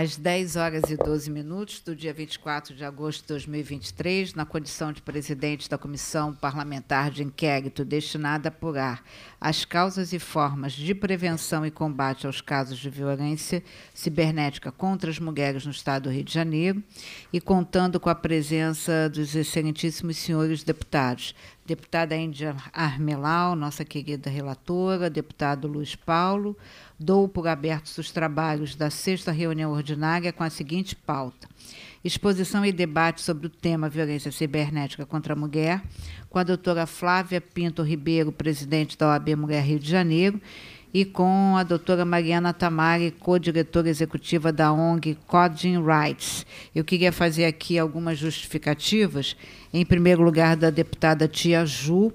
às 10 horas e 12 minutos do dia 24 de agosto de 2023, na condição de presidente da Comissão Parlamentar de Inquérito destinada a apurar as causas e formas de prevenção e combate aos casos de violência cibernética contra as mulheres no Estado do Rio de Janeiro, e contando com a presença dos excelentíssimos senhores deputados. Deputada Índia Armelau, nossa querida relatora, deputado Luiz Paulo, dou por abertos os trabalhos da sexta reunião ordinária com a seguinte pauta exposição e debate sobre o tema violência cibernética contra a mulher, com a doutora Flávia Pinto Ribeiro, presidente da OAB Mulher Rio de Janeiro, e com a doutora Mariana Tamari, co-diretora executiva da ONG Coding Rights. Eu queria fazer aqui algumas justificativas, em primeiro lugar, da deputada Tia Ju,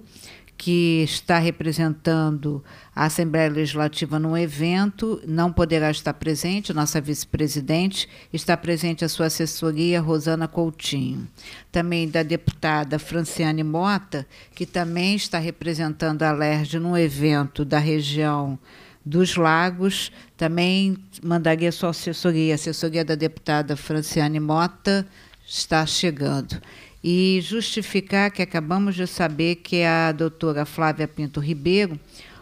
que está representando a Assembleia Legislativa num evento, não poderá estar presente, nossa vice-presidente, está presente a sua assessoria, Rosana Coutinho. Também da deputada Franciane Mota, que também está representando a LERJ num evento da região dos Lagos, também mandaria sua assessoria, a assessoria da deputada Franciane Mota está chegando e justificar que acabamos de saber que a doutora Flávia Pinto Ribeiro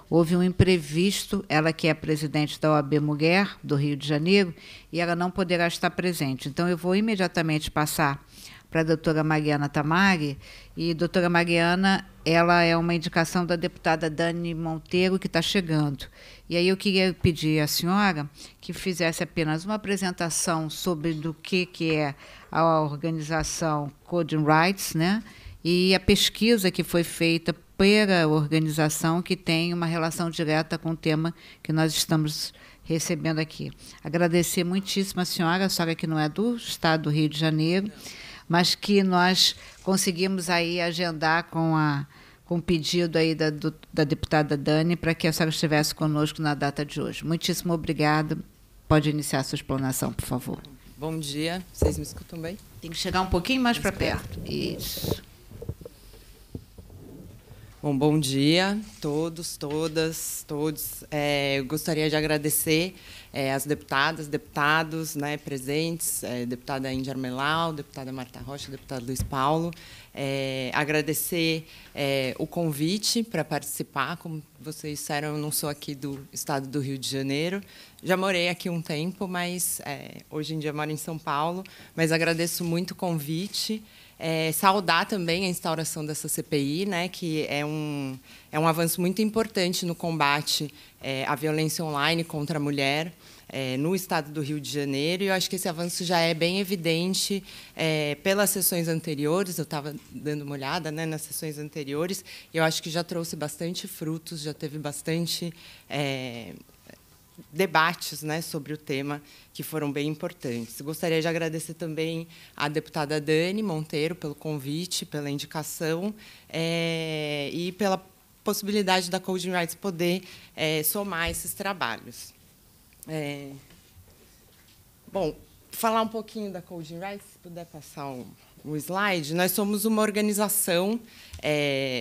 houve um imprevisto, ela que é presidente da OAB Mulher do Rio de Janeiro, e ela não poderá estar presente. Então, eu vou imediatamente passar para a doutora Mariana Tamari. E, doutora Mariana, ela é uma indicação da deputada Dani Monteiro, que está chegando. E aí eu queria pedir à senhora que fizesse apenas uma apresentação sobre do que, que é a organização Coding Rights, né? E a pesquisa que foi feita supera organização que tem uma relação direta com o tema que nós estamos recebendo aqui. Agradecer muitíssimo a senhora, a senhora que não é do Estado do Rio de Janeiro, mas que nós conseguimos aí agendar com a com o pedido aí da, do, da deputada Dani para que a senhora estivesse conosco na data de hoje. Muitíssimo obrigada. Pode iniciar a sua explanação, por favor. Bom dia. Vocês me escutam bem? Tem que chegar um pouquinho mais para perto. Isso. Bom, bom dia a todos, todas, todos. É, eu gostaria de agradecer é, as deputadas, deputados né, presentes, é, deputada Índia Armelau, deputada Marta Rocha, deputado Luiz Paulo. É, agradecer é, o convite para participar. Como vocês disseram, eu não sou aqui do estado do Rio de Janeiro. Já morei aqui um tempo, mas é, hoje em dia moro em São Paulo. Mas agradeço muito o convite. É, saudar também a instauração dessa CPI, né, que é um, é um avanço muito importante no combate é, à violência online contra a mulher é, no estado do Rio de Janeiro. E eu acho que esse avanço já é bem evidente é, pelas sessões anteriores. Eu estava dando uma olhada né, nas sessões anteriores. E eu acho que já trouxe bastante frutos, já teve bastante é, debates né, sobre o tema que foram bem importantes. Gostaria de agradecer também à deputada Dani Monteiro pelo convite, pela indicação é, e pela possibilidade da Coding Rights poder é, somar esses trabalhos. É, bom, falar um pouquinho da Coding Rights, se puder passar o, um, um slide. Nós somos uma organização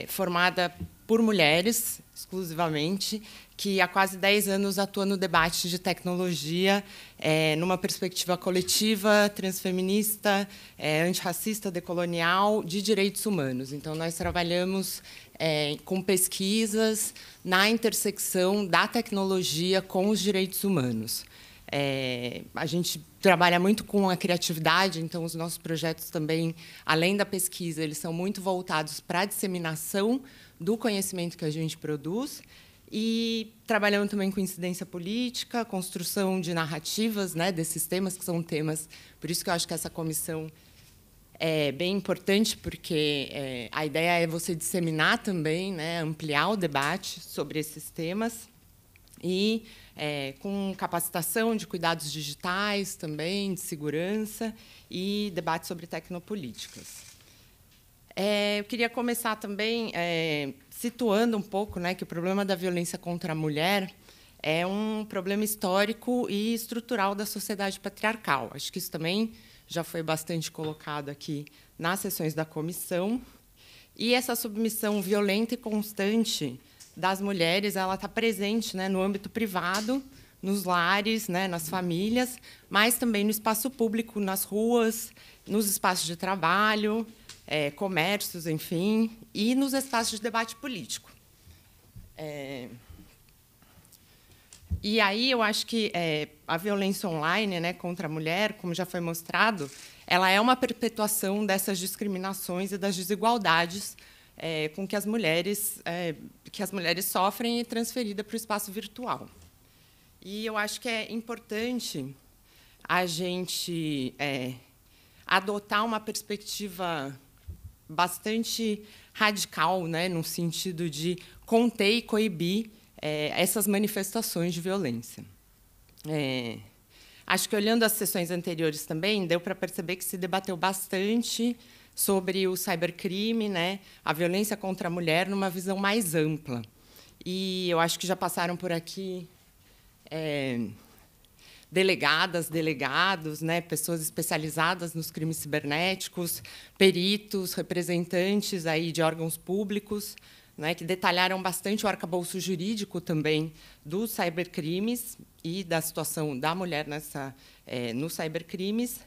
formada por mulheres, exclusivamente, que há quase 10 anos atua no debate de tecnologia, é, numa perspectiva coletiva, transfeminista, é, antirracista, decolonial, de direitos humanos. Então, nós trabalhamos é, com pesquisas na intersecção da tecnologia com os direitos humanos. É, a gente trabalha muito com a criatividade, então os nossos projetos também, além da pesquisa, eles são muito voltados para a disseminação do conhecimento que a gente produz e trabalhando também com incidência política, construção de narrativas né, desses temas, que são temas. Por isso que eu acho que essa comissão é bem importante, porque é, a ideia é você disseminar também, né, ampliar o debate sobre esses temas. E é, com capacitação de cuidados digitais também, de segurança e debate sobre tecnopolíticas. É, eu queria começar também é, situando um pouco né, que o problema da violência contra a mulher é um problema histórico e estrutural da sociedade patriarcal. Acho que isso também já foi bastante colocado aqui nas sessões da comissão. E essa submissão violenta e constante das mulheres, ela está presente né, no âmbito privado, nos lares, né, nas famílias, mas também no espaço público, nas ruas, nos espaços de trabalho, é, comércios, enfim, e nos espaços de debate político. É, e aí eu acho que é, a violência online né, contra a mulher, como já foi mostrado, ela é uma perpetuação dessas discriminações e das desigualdades é, com que as mulheres é, que as mulheres sofrem e transferida para o espaço virtual. E eu acho que é importante a gente é, adotar uma perspectiva bastante radical, né, no sentido de conter e coibir é, essas manifestações de violência. É, acho que olhando as sessões anteriores também deu para perceber que se debateu bastante sobre o cybercrime, né, a violência contra a mulher numa visão mais ampla. E eu acho que já passaram por aqui é, delegadas, delegados, né, pessoas especializadas nos crimes cibernéticos, peritos, representantes aí de órgãos públicos, né, que detalharam bastante o arcabouço jurídico também dos cybercrimes e da situação da mulher nessa, é, nos cybercrimes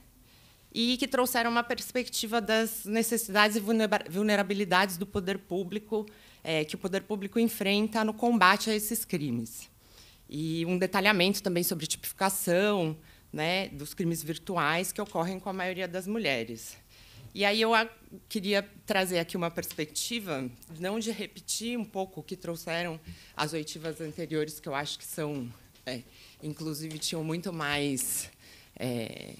e que trouxeram uma perspectiva das necessidades e vulnerabilidades do poder público é, que o poder público enfrenta no combate a esses crimes e um detalhamento também sobre tipificação né, dos crimes virtuais que ocorrem com a maioria das mulheres. E aí eu queria trazer aqui uma perspectiva, não de repetir um pouco o que trouxeram as oitivas anteriores, que eu acho que são, é, inclusive, tinham muito mais é,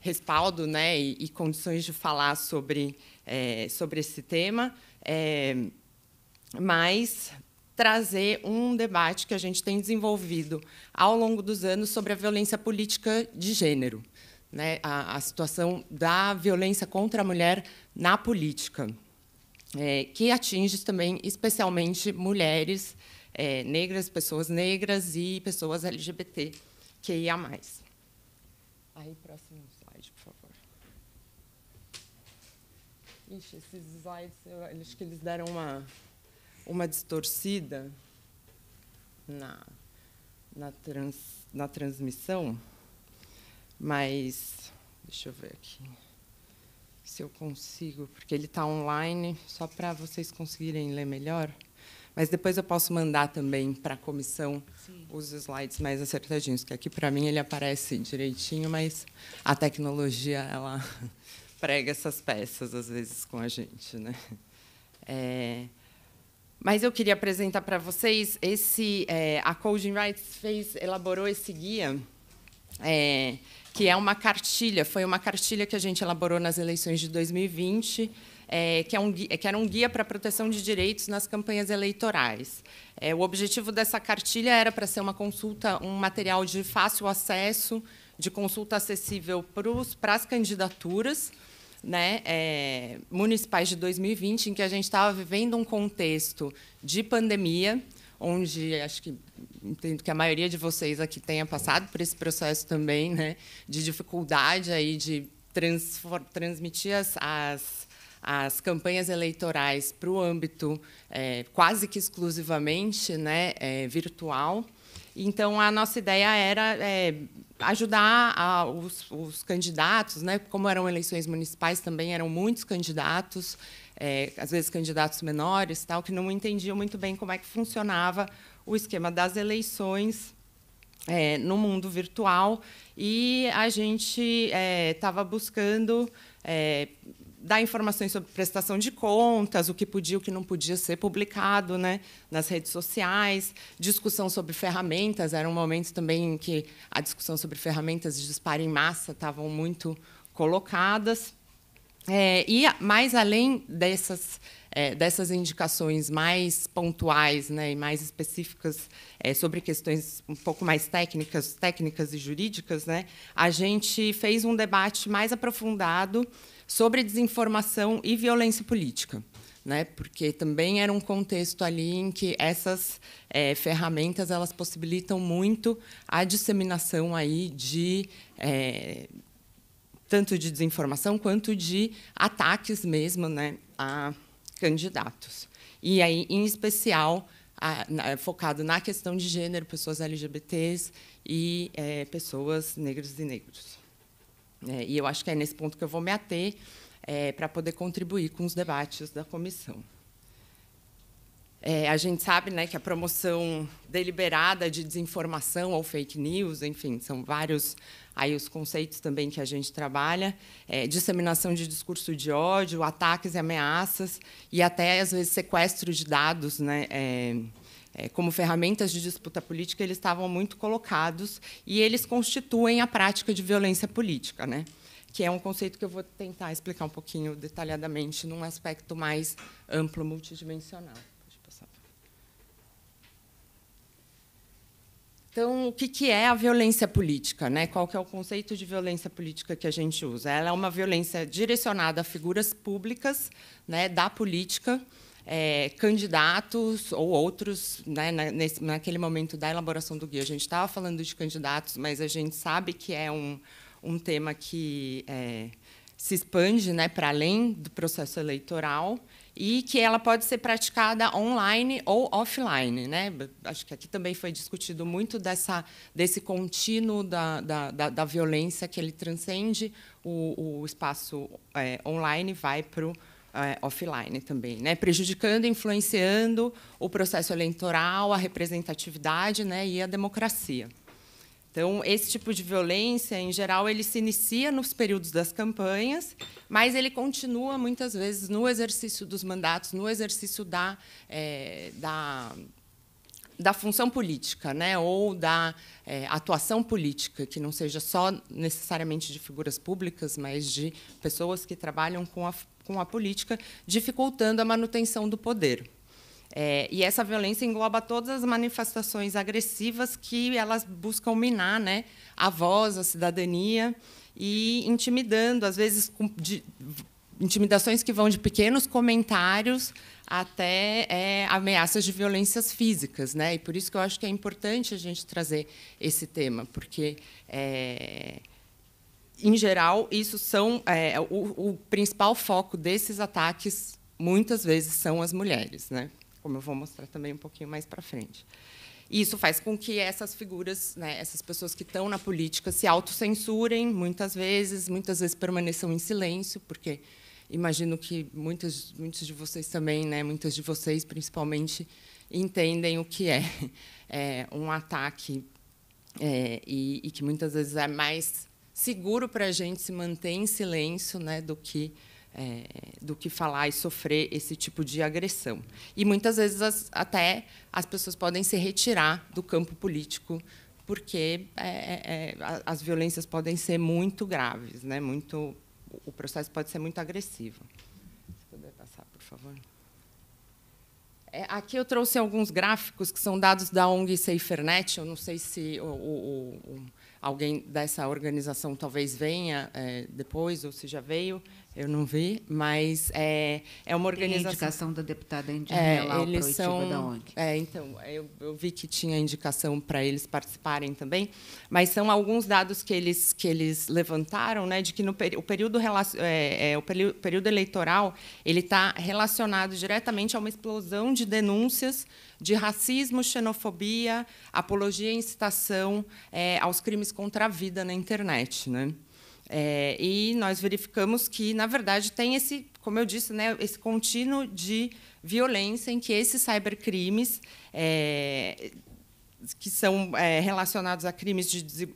respaldo né, e, e, condições de falar sobre, é, sobre esse tema, é, mas trazer um debate que a gente tem desenvolvido ao longo dos anos sobre a violência política de gênero, né? a, a situação da violência contra a mulher na política, é, que atinge também especialmente mulheres é, negras, pessoas negras e pessoas LGBT que ia mais. Aí, próximo slide, por favor. Ixi, esses slides, eu acho que eles deram uma uma distorcida na, na, trans, na transmissão, mas deixa eu ver aqui se eu consigo, porque ele está online só para vocês conseguirem ler melhor. Mas depois eu posso mandar também para a comissão Sim. os slides mais acertadinhos, que aqui para mim ele aparece direitinho, mas a tecnologia ela prega essas peças às vezes com a gente, né? É, mas eu queria apresentar para vocês esse é, a Coding Rights fez elaborou esse guia é, que é uma cartilha, foi uma cartilha que a gente elaborou nas eleições de 2020, é, que, é um, que, era um guia para a proteção de direitos nas campanhas eleitorais. É, o objetivo dessa cartilha era para ser uma consulta, um material de fácil acesso, de consulta acessível para as candidaturas, né, é, municipais de 2020, em que a gente estava vivendo um contexto de pandemia, onde acho que entendo que a maioria de vocês aqui tenha passado por esse processo também, né, de dificuldade aí de transmitir as, as, as campanhas eleitorais para o âmbito é, quase que exclusivamente né, é, virtual. Então, a nossa ideia era é, ajudar a, os, os, candidatos, né? Como eram eleições municipais também eram muitos candidatos, é, às vezes candidatos menores, tal, que não entendiam muito bem como é que funcionava o esquema das eleições é, no mundo virtual e a gente estava é, buscando é, dar informações sobre prestação de contas, o que podia, o que não podia ser publicado né, nas redes sociais, discussão sobre ferramentas, era um momento também em que a discussão sobre ferramentas de disparo em massa estavam muito colocadas. É, e mais além dessas, é, dessas indicações mais pontuais né, e mais específicas é, sobre questões um pouco mais técnicas, técnicas e jurídicas, né, a gente fez um debate mais aprofundado sobre desinformação e violência política. Né? Porque também era um contexto ali em que essas é, ferramentas elas possibilitam muito a disseminação aí de é, tanto de desinformação quanto de ataques mesmo, né, a candidatos. E aí, em especial, a, na, focado na questão de gênero, pessoas LGBTs e é, pessoas negras e negros. É, e eu acho que é nesse ponto que eu vou me ater é, para poder contribuir com os debates da comissão. É, a gente sabe né, que a promoção deliberada de desinformação ou fake news, enfim, são vários aí os conceitos também que a gente trabalha, é, disseminação de discurso de ódio, ataques e ameaças, e até, às vezes, sequestro de dados, né, é, é, como ferramentas de disputa política, eles estavam muito colocados e eles constituem a prática de violência política, né? que é um conceito que eu vou tentar explicar um pouquinho detalhadamente num aspecto mais amplo, multidimensional. Então, o que, é a violência política? Né? Qual que é o conceito de violência política que a gente usa? Ela é uma violência direcionada a figuras públicas né, da política, é, candidatos ou outros, né, na, nesse, naquele momento da elaboração do guia, a gente estava falando de candidatos, mas a gente sabe que é um, um tema que é, se expande né, para além do processo eleitoral e que ela pode ser praticada online ou offline. Né? Acho que aqui também foi discutido muito dessa, desse contínuo da, da, da, da violência que ele transcende o, o espaço é, online e vai para o é, offline também, né? prejudicando e influenciando o processo eleitoral, a representatividade né? e a democracia. Então, esse tipo de violência, em geral, ele se inicia nos períodos das campanhas, mas ele continua, muitas vezes, no exercício dos mandatos, no exercício da, é, da, da função política, né? ou da é, atuação política, que não seja só necessariamente de figuras públicas, mas de pessoas que trabalham com a com a política, dificultando a manutenção do poder. É, e essa violência engloba todas as manifestações agressivas que elas buscam minar né, a voz, a cidadania, e intimidando, às vezes com, de, intimidações que vão de pequenos comentários até é, ameaças de violências físicas, né? E por isso que eu acho que é importante a gente trazer esse tema, porque é, em geral, isso são é, o, o, principal foco desses ataques. Muitas vezes são as mulheres, né? Como eu vou mostrar também um pouquinho mais para frente. E isso faz com que essas figuras, né, essas pessoas que estão na política, se autocensurem muitas vezes, muitas vezes permaneçam em silêncio, porque imagino que muitas, muitos de vocês também, né, muitas de vocês principalmente, entendem o que é, é um ataque é, e, e que muitas vezes é mais seguro para a gente se manter em silêncio né, do que é, do que falar e sofrer esse tipo de agressão. E muitas vezes as, até as pessoas podem se retirar do campo político porque é, é, é as violências podem ser muito graves, né? Muito, o processo pode ser muito agressivo. Se puder passar, por favor. É, aqui eu trouxe alguns gráficos que são dados da ONG SaferNet. Eu não sei se o, o, o alguém dessa organização talvez venha é, depois, ou se já veio, eu não vi, mas é, é uma organização. Tem a indicação da deputada indígena é, lá, eles são, da ONG. É, então, eu, eu vi que tinha indicação para eles participarem também, mas são alguns dados que eles, que eles levantaram, né, de que no o período, é, é, o período eleitoral ele está relacionado diretamente a uma explosão de denúncias de racismo, xenofobia, apologia e incitação é, aos crimes contra a vida na internet. Né? É, e nós verificamos que, na verdade, tem esse, como eu disse, né, esse contínuo de violência em que esses cybercrimes, é, que são é, relacionados a crimes de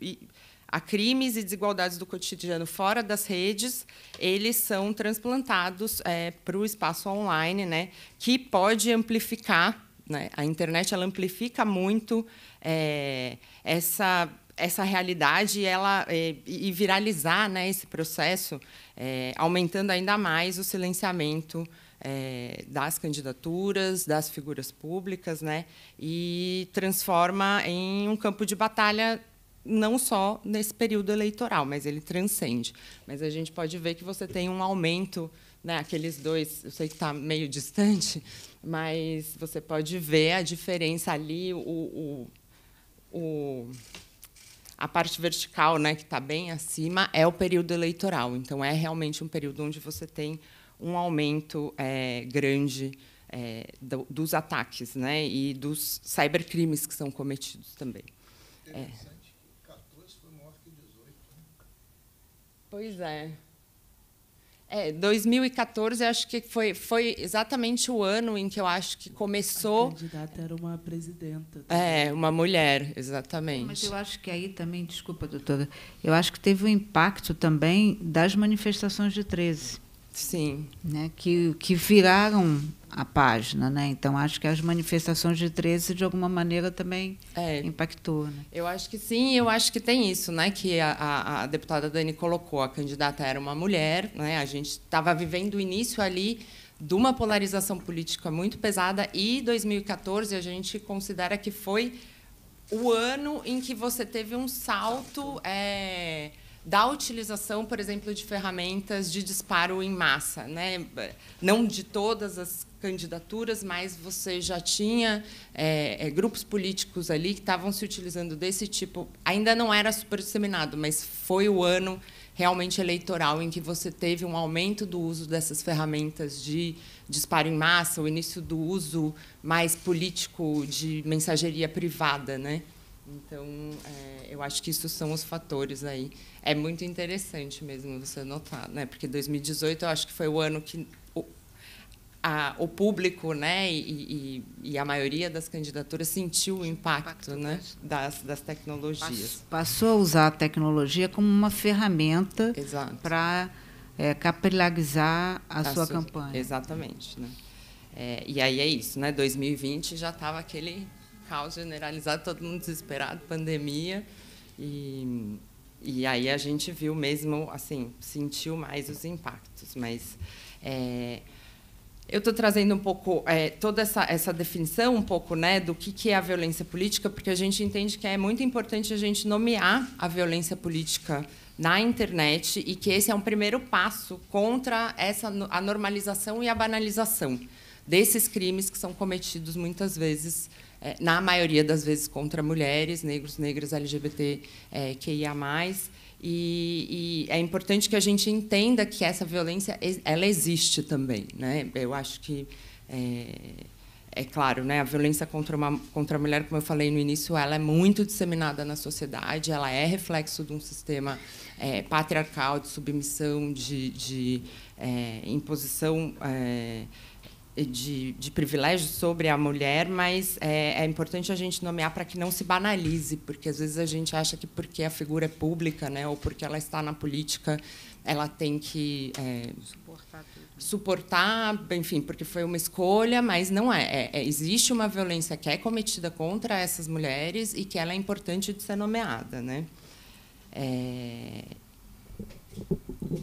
a crimes e desigualdades do cotidiano fora das redes, eles são transplantados é, para o espaço online, né, que pode amplificar, né, a internet ela amplifica muito é, essa essa realidade ela é, e viralizar né, esse processo, é, aumentando ainda mais o silenciamento é, das candidaturas, das figuras públicas, né, e transforma em um campo de batalha não só nesse período eleitoral, mas ele transcende. Mas a gente pode ver que você tem um aumento, né, aqueles dois, eu sei que está meio distante, mas você pode ver a diferença ali, o, o, o a parte vertical, né, que está bem acima, é o período eleitoral. Então, é realmente um período onde você tem um aumento é, grande é, do, dos ataques né, e dos cybercrimes que são cometidos também. É. Interessante é. que 14 foi maior que 18. Né? Pois é. É, 2014 eu acho que foi, foi exatamente o ano em que eu acho que começou. A candidata era uma presidenta. Também. É, uma mulher, exatamente. Mas eu acho que aí também, desculpa, doutora, eu acho que teve um impacto também das manifestações de 13. Sim. Né, que, que viraram a página, né? Então acho que as manifestações de 13 de alguma maneira também é. impactou. Né? Eu acho que sim, eu acho que tem isso, né? Que a, a, a deputada Dani colocou, a candidata era uma mulher, né? A gente estava vivendo o início ali de uma polarização política muito pesada e 2014 a gente considera que foi o ano em que você teve um salto é, da utilização, por exemplo, de ferramentas de disparo em massa, né? Não de todas as candidaturas, mas você já tinha é, é, grupos políticos ali que estavam se utilizando desse tipo. Ainda não era super disseminado, mas foi o ano realmente eleitoral em que você teve um aumento do uso dessas ferramentas de disparo em massa, o início do uso mais político de mensageria privada, né? Então, é, eu acho que isso são os fatores aí. É muito interessante mesmo você notar, né? Porque 2018 eu acho que foi o ano que a, o público né, e, e, e, a maioria das candidaturas sentiu o impacto, né, impacto né, das, das tecnologias. Passou a usar a tecnologia como uma ferramenta para é, capilarizar a, a sua, sua, campanha. Exatamente. Né? É, e aí é isso, né? 2020 já estava aquele caos generalizado, todo mundo desesperado, pandemia. E, e aí a gente viu mesmo, assim, sentiu mais os impactos. Mas. É, eu estou trazendo um pouco é, toda essa, essa definição um pouco né, do que, que é a violência política, porque a gente entende que é muito importante a gente nomear a violência política na internet e que esse é um primeiro passo contra essa a normalização e a banalização desses crimes que são cometidos muitas vezes é, na maioria das vezes contra mulheres, negros, negras, LGBT, é, QIA+. E, e, é importante que a gente entenda que essa violência ela existe também, né? Eu acho que é, é, claro, né? A violência contra uma contra a mulher, como eu falei no início, ela é muito disseminada na sociedade, ela é reflexo de um sistema é, patriarcal de submissão, de, de é, imposição é, de, de privilégios sobre a mulher, mas é, é importante a gente nomear para que não se banalize, porque às vezes a gente acha que porque a figura é pública, né, ou porque ela está na política, ela tem que é, suportar, tudo. suportar, enfim, porque foi uma escolha, mas não é, é, é Existe uma violência que é cometida contra essas mulheres e que ela é importante de ser nomeada, né? É,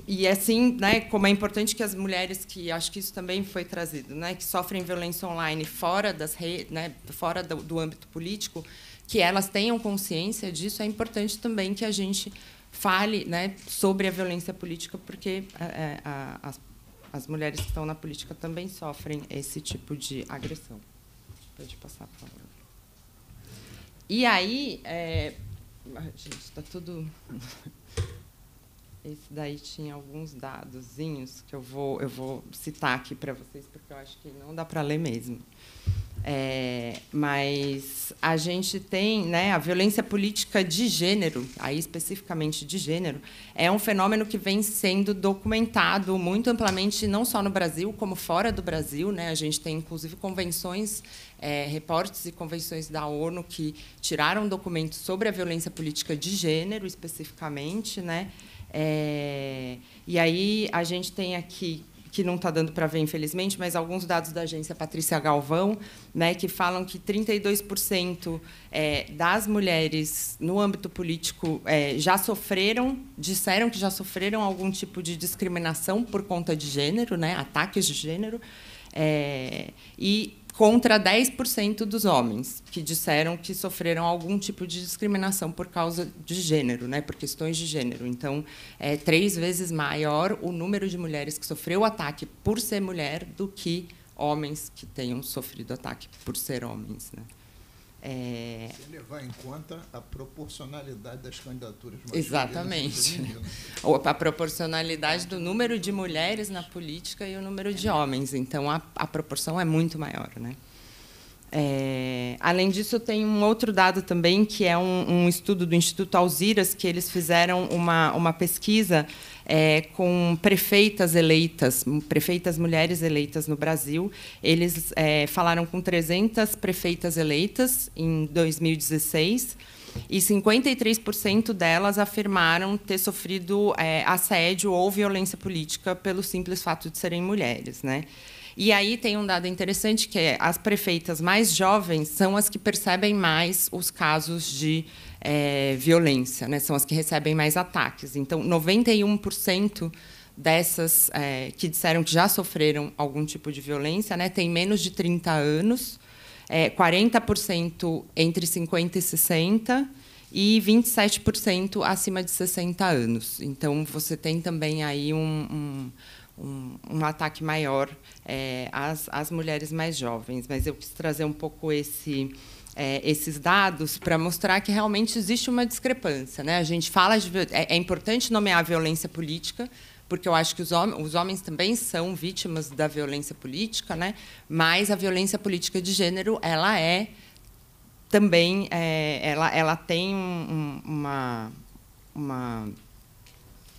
e é assim, né, como é importante que as mulheres que acho que isso também foi trazido, né, que sofrem violência online fora das redes, né, fora do, do âmbito político, que elas tenham consciência disso, é importante também que a gente fale, né, sobre a violência política, porque é, é a, as mulheres que estão na política também sofrem esse tipo de agressão. Pode passar, por favor. E aí, é... gente, está tudo esse daí tinha alguns dadozinhos que eu vou, eu vou citar aqui para vocês, porque eu acho que não dá para ler mesmo. É, mas a gente tem né, a violência política de gênero, aí especificamente de gênero, é um fenômeno que vem sendo documentado muito amplamente, não só no Brasil, como fora do Brasil. Né? A gente tem, inclusive, convenções, é, reportes e convenções da ONU que tiraram documentos sobre a violência política de gênero, especificamente. Né? É, e aí a gente tem aqui que não está dando para ver, infelizmente, mas alguns dados da agência Patrícia Galvão, né, que falam que 32% é, das mulheres no âmbito político é, já sofreram, disseram que já sofreram algum tipo de discriminação por conta de gênero, né, ataques de gênero, é, e contra 10% dos homens que disseram que sofreram algum tipo de discriminação por causa de gênero, né, por questões de gênero. Então, é três vezes maior o número de mulheres que sofreu ataque por ser mulher do que homens que tenham sofrido ataque por ser homens. Né? É... Se levar em conta a proporcionalidade das candidaturas masculinas. Exatamente. a proporcionalidade do número de mulheres na política e o número de homens. Então, a, a proporção é muito maior. Né? É... Além disso, tem um outro dado também, que é um, um estudo do Instituto Alziras, que eles fizeram uma, uma pesquisa é, com prefeitas eleitas, prefeitas mulheres eleitas no Brasil. Eles é, falaram com 300 prefeitas eleitas em 2016 e 53% delas afirmaram ter sofrido é, assédio ou violência política pelo simples fato de serem mulheres, né? E aí tem um dado interessante que é, as prefeitas mais jovens são as que percebem mais os casos de é, violência, né? são as que recebem mais ataques. Então, 91% dessas é, que disseram que já sofreram algum tipo de violência né, têm menos de 30 anos, é, 40% entre 50 e 60 e 27% acima de 60 anos. Então, você tem também aí um, um, um, ataque maior é, às, às mulheres mais jovens. Mas eu quis trazer um pouco esse é, esses dados para mostrar que realmente existe uma discrepância. Né? A gente fala de, é, é, importante nomear a violência política, porque eu acho que os, hom os homens também são vítimas da violência política, né? mas a violência política de gênero ela é também é, ela, ela tem um, uma, uma,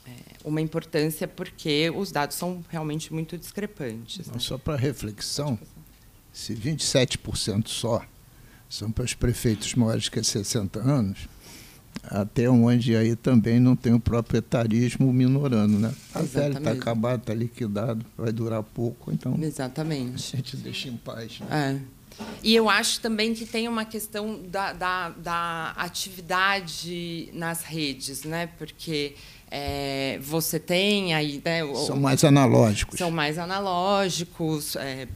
é, uma importância porque os dados são realmente muito discrepantes. Né? Não, né? Só para reflexão, tipo assim. se 27% só são para os prefeitos maiores que 60 anos, até onde aí também não tem o proprietarismo minorando, né? A velha está acabada, está liquidado, vai durar pouco, então. Exatamente. A gente deixa em paz. Né? É. E eu acho também que tem uma questão da, da, da atividade nas redes, né? Porque é, você tem aí. Né, são mais analógicos. São mais analógicos. É,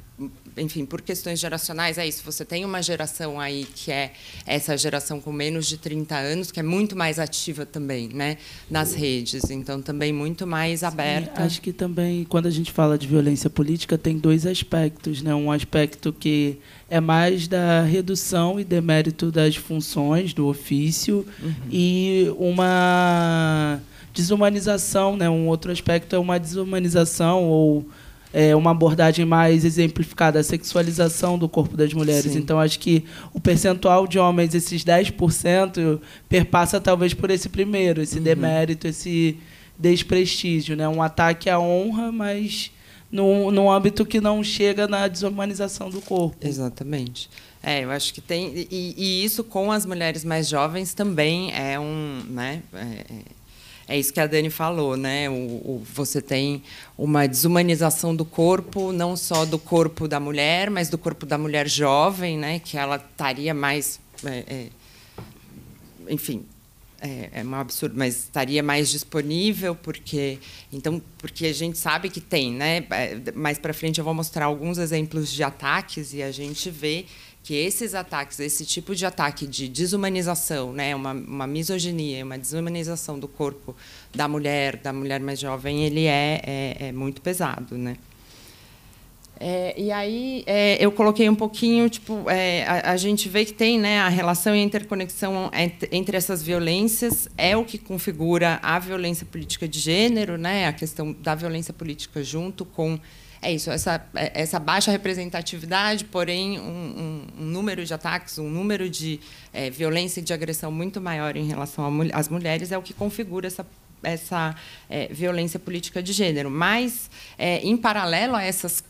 enfim, por questões geracionais, é isso. Você tem uma geração aí que é essa geração com menos de 30 anos, que é muito mais ativa também, né, nas redes. Então, também muito mais aberta. Sim, acho que também, quando a gente fala de violência política, tem dois aspectos, né? Um aspecto que é mais da redução e demérito das funções do ofício uhum. e uma desumanização, né? Um outro aspecto é uma desumanização ou é, uma abordagem mais exemplificada, a sexualização do corpo das mulheres. Sim. Então, acho que o percentual de homens, esses 10%, perpassa talvez por esse primeiro, esse uhum. demérito, esse desprestígio, né? Um ataque à honra, mas num, num âmbito que não chega na desumanização do corpo. Exatamente. É, eu acho que tem. E, e isso com as mulheres mais jovens também é um. Né, é, é é isso que a Dani falou, né? O, o, você tem uma desumanização do corpo, não só do corpo da mulher, mas do corpo da mulher jovem, né? Que ela estaria mais, é, é, enfim, é, é um absurdo, mas estaria mais disponível porque, então, porque a gente sabe que tem, né? É, mais para frente eu vou mostrar alguns exemplos de ataques e a gente vê que esses ataques, esse tipo de ataque de desumanização, né, uma, uma misoginia, uma desumanização do corpo da mulher, da mulher mais jovem, ele é, é, é muito pesado, né? É, e aí é, eu coloquei um pouquinho, tipo, é, a, a, gente vê que tem né, a relação e a interconexão entre, entre essas violências é o que configura a violência política de gênero, né, a questão da violência política junto com é isso, essa, é, essa baixa representatividade, porém um, um, um número de ataques, um número de é, violência e de agressão muito maior em relação às mulheres é o que configura essa essa é, violência política de gênero. Mas, é, em paralelo a essas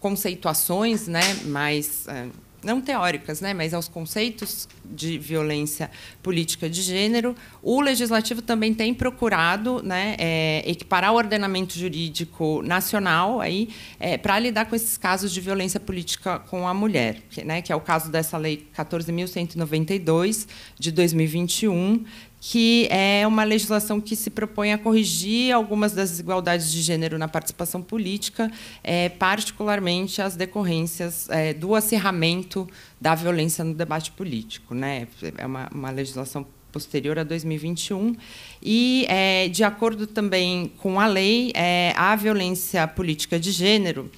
conceituações né, mais é, não teóricas, né, mas aos conceitos de violência política de gênero, o legislativo também tem procurado né, é, equiparar o ordenamento jurídico nacional aí é, para lidar com esses casos de violência política com a mulher, que, né, que é o caso dessa lei 14.192 de 2021, que é uma legislação que se propõe a corrigir algumas das desigualdades de gênero na participação política, é, particularmente as decorrências é, do acirramento da violência no debate político. Né? É uma, uma legislação posterior a 2021. E, é, de acordo também com a lei, é, a violência política de gênero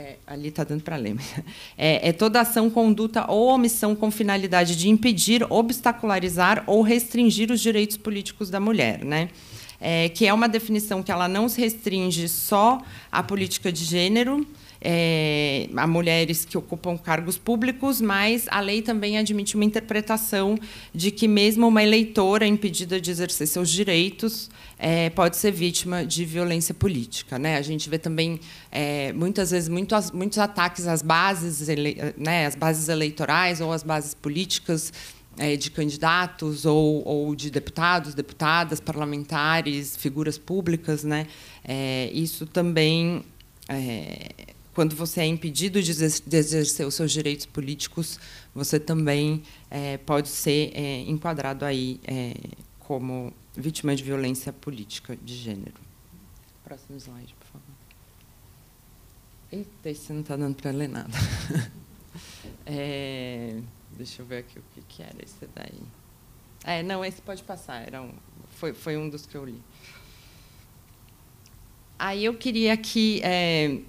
é, ali está dando para ler. É, é, toda ação, conduta ou omissão com finalidade de impedir, obstacularizar ou restringir os direitos políticos da mulher, né? é, que é uma definição que ela não se restringe só à política de gênero, é, a mulheres que ocupam cargos públicos, mas a lei também admite uma interpretação de que mesmo uma eleitora impedida de exercer seus direitos é, pode ser vítima de violência política. Né? A gente vê também é, muitas vezes muitos, muitos ataques às bases, né, às bases eleitorais ou às bases políticas é, de candidatos ou, ou, de deputados, deputadas, parlamentares, figuras públicas, né? É, isso também, é, quando você é impedido de exercer os seus direitos políticos, você também é, pode ser é, enquadrado aí é, como vítima de violência política de gênero. Próximo slide, por favor. Eita, isso não está dando para ler nada. é... Deixa eu ver aqui o que, que era esse daí. É, não, esse pode passar. Era um, foi, foi um dos que eu li. Aí eu queria que é,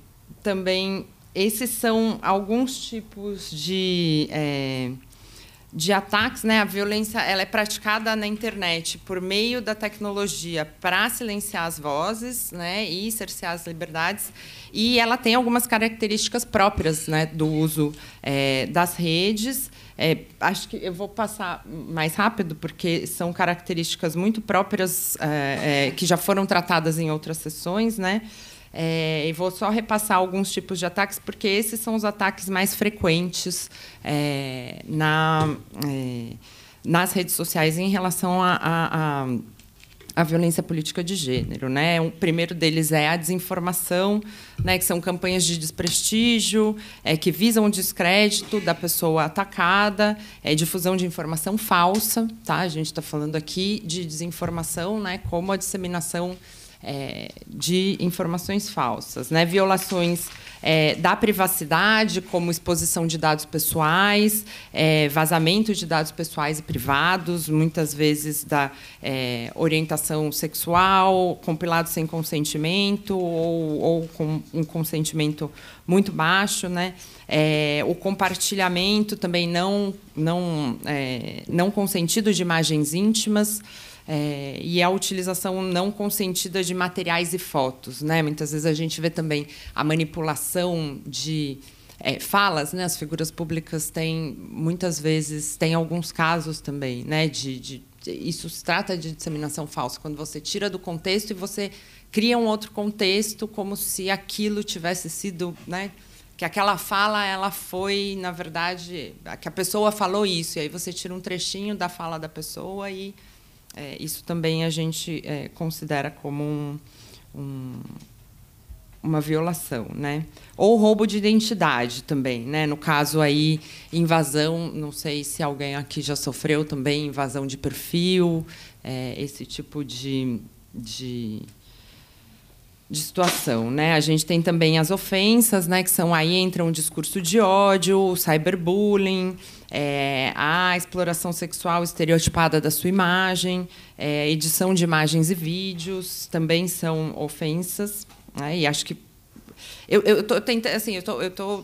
também. Esses são alguns tipos de. É, de ataques, né? A violência ela é praticada na internet por meio da tecnologia para silenciar as vozes, né, e cercear as liberdades. E ela tem algumas características próprias, né, do uso é, das redes. É, acho que eu vou passar mais rápido porque são características muito próprias é, é que já foram tratadas em outras sessões, né? É, e vou só repassar alguns tipos de ataques, porque esses são os ataques mais frequentes é, na, é, nas redes sociais em relação a, a, a a violência política de gênero. Né? O primeiro deles é a desinformação, né, que são campanhas de desprestígio, é, que visam o descrédito da pessoa atacada, é, difusão de informação falsa. Tá? A gente está falando aqui de desinformação, né, como a disseminação é, de informações falsas, né? violações é, da privacidade, como exposição de dados pessoais, é, vazamento de dados pessoais e privados, muitas vezes da é, orientação sexual, compilado sem consentimento ou, ou com um consentimento muito baixo, né? É, o compartilhamento também não não é, não consentido de imagens íntimas é, e a utilização não consentida de materiais e fotos. Né? Muitas vezes a gente vê também a manipulação de é, falas, né? as figuras públicas têm, muitas vezes, tem alguns casos também né? de, de isso se trata de disseminação falsa, quando você tira do contexto e você cria um outro contexto, como se aquilo tivesse sido, né? Que aquela fala, ela foi, na verdade, que a pessoa falou isso, e aí você tira um trechinho da fala da pessoa e é, isso também a gente é, considera como um, um, uma violação, né? Ou roubo de identidade também, né? No caso aí, invasão, não sei se alguém aqui já sofreu também invasão de perfil, é, esse tipo de, de de situação, né? A gente tem também as ofensas, né? Que são aí entra um discurso de ódio, o cyberbullying, é, a exploração sexual estereotipada da sua imagem, é, edição de imagens e vídeos também são ofensas. Né? E acho que eu, eu tô tentando, assim, eu tô, eu tô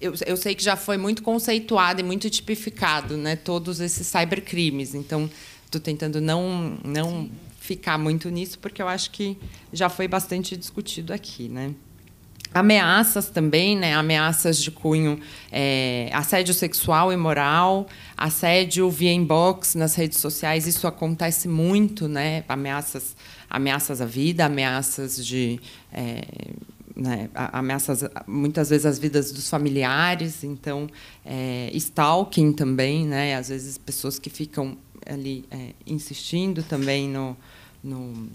eu, eu, sei que já foi muito conceituado e muito tipificado, né? Todos esses cybercrimes. Então, estou tentando não não Sim ficar muito nisso, porque eu acho que já foi bastante discutido aqui, né? Ameaças também, né? Ameaças de cunho, é, assédio sexual e moral, assédio via inbox nas redes sociais, isso acontece muito, né? Ameaças, ameaças à vida, ameaças de é, né, ameaças muitas vezes as vidas dos familiares, então é, stalking também, né? Às vezes pessoas que ficam ali é, insistindo também no, no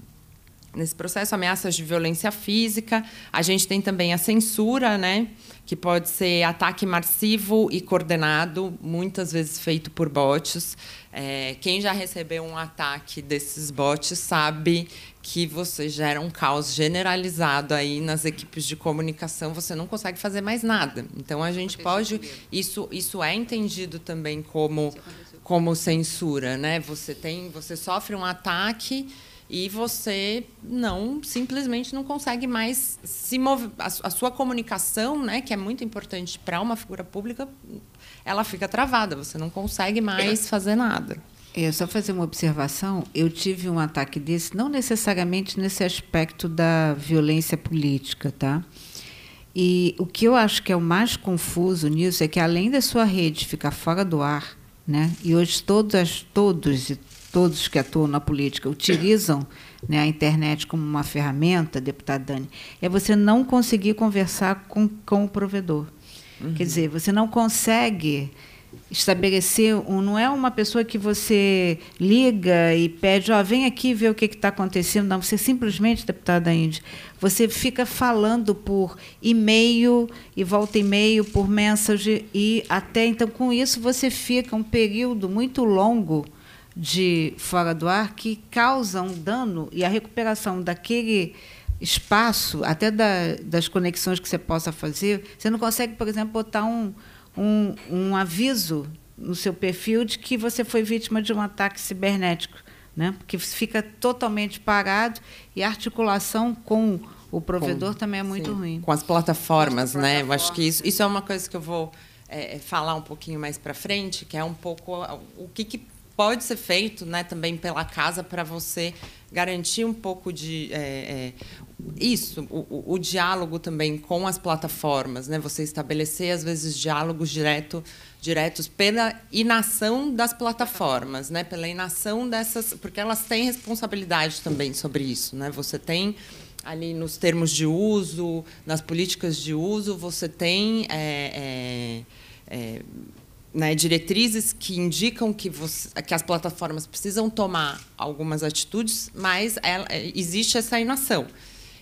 nesse processo, ameaças de violência física. A gente tem também a censura, né? Que pode ser ataque massivo e coordenado, muitas vezes feito por bots. É, quem já recebeu um ataque desses bots sabe que você gera um caos generalizado aí nas equipes de comunicação, você não consegue fazer mais nada. Então a gente pode. Isso, isso é entendido também como como censura, né? Você tem, você sofre um ataque e você não simplesmente não consegue mais se mover a, a sua comunicação, né, que é muito importante para uma figura pública, ela fica travada, você não consegue mais é. fazer nada. Eu é, só fazer uma observação, eu tive um ataque desse, não necessariamente nesse aspecto da violência política, tá? E o que eu acho que é o mais confuso nisso é que além da sua rede ficar fora do ar, né? E hoje todas, todos e todos que atuam na política utilizam né, a internet como uma ferramenta, deputado Dani, é você não conseguir conversar com, com o provedor. Uhum. Quer dizer, você não consegue estabelecer um, não é uma pessoa que você liga e pede, ó, oh, vem aqui ver o que está acontecendo. Não, você simplesmente, deputada Indy, você fica falando por e-mail e volta e-mail, por message e até então com isso você fica um período muito longo de fora do ar que causa um dano e a recuperação daquele espaço, até da, das conexões que você possa fazer, você não consegue, por exemplo, botar um um, um aviso no seu perfil de que você foi vítima de um ataque cibernético, né? porque fica totalmente parado e a articulação com o provedor com, também é muito sim, ruim. Com as plataformas, com as né? eu acho que isso, isso é uma coisa que eu vou é, é falar um pouquinho mais para frente, que é um pouco o que, que pode ser feito né, também pela casa para você garantir um pouco de é, é, isso, o, o, diálogo também com as plataformas, né? Você estabelecer às vezes diálogos direto, diretos pela inação das plataformas, né? Pela inação dessas, porque elas têm responsabilidade também sobre isso, né? Você tem ali nos termos de uso, nas políticas de uso, você tem é, é, é, né, diretrizes que indicam que, você, que, as plataformas precisam tomar algumas atitudes, mas ela, é, existe essa inação.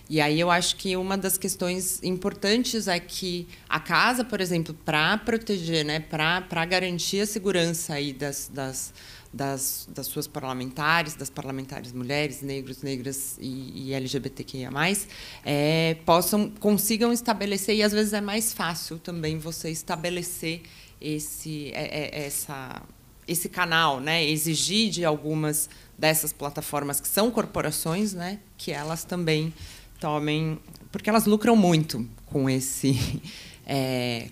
E aí eu acho que uma das questões importantes é que a casa, por exemplo, para proteger, né, para garantir a segurança aí das, das, das, das, suas parlamentares, das parlamentares mulheres, negros, negras e, e LGBTQIA+, é, possam, consigam estabelecer, e às vezes é mais fácil também você estabelecer esse, é, é, essa, esse canal, né? exigir de algumas dessas plataformas que são corporações, né? que elas também tomem. Porque elas lucram muito com esse. É,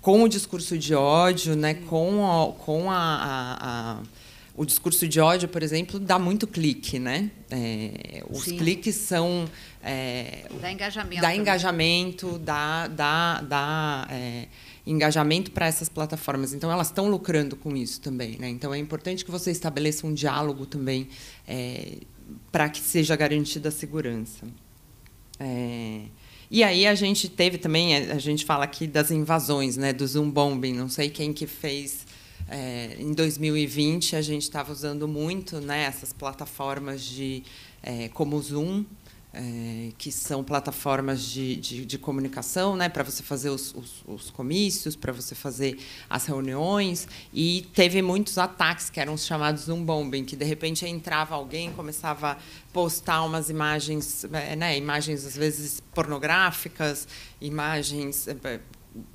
com o discurso de ódio, né? com, a, com a, a, a o discurso de ódio, por exemplo, dá muito clique, né? É, os Sim. cliques são é, dá engajamento, dá né? engajamento, dá, dá, dá é, engajamento para essas plataformas. Então elas estão lucrando com isso também, né? Então é importante que você estabeleça um diálogo também é, para que seja garantida a segurança. É... E aí a gente teve também, a gente fala aqui das invasões, né, do Zoom bombing, não sei quem que fez. É, em 2020 a gente estava usando muito né, essas plataformas de é, como o Zoom é, que são plataformas de, de, de comunicação, né, para você fazer os, os, os comícios, para você fazer as reuniões. E teve muitos ataques, que eram os chamados um bombing, que de repente entrava alguém, começava a postar umas imagens, eh, né, imagens às vezes pornográficas, imagens eh,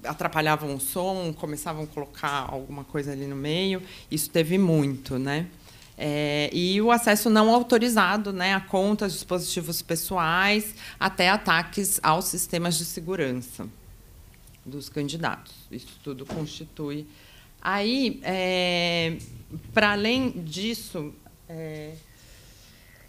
atrapalhavam o som, começavam a colocar alguma coisa ali no meio. Isso teve muito, né? É, e o acesso não autorizado né, a contas, dispositivos pessoais, até ataques aos sistemas de segurança dos candidatos. Isso tudo constitui. Aí, é, para além disso. É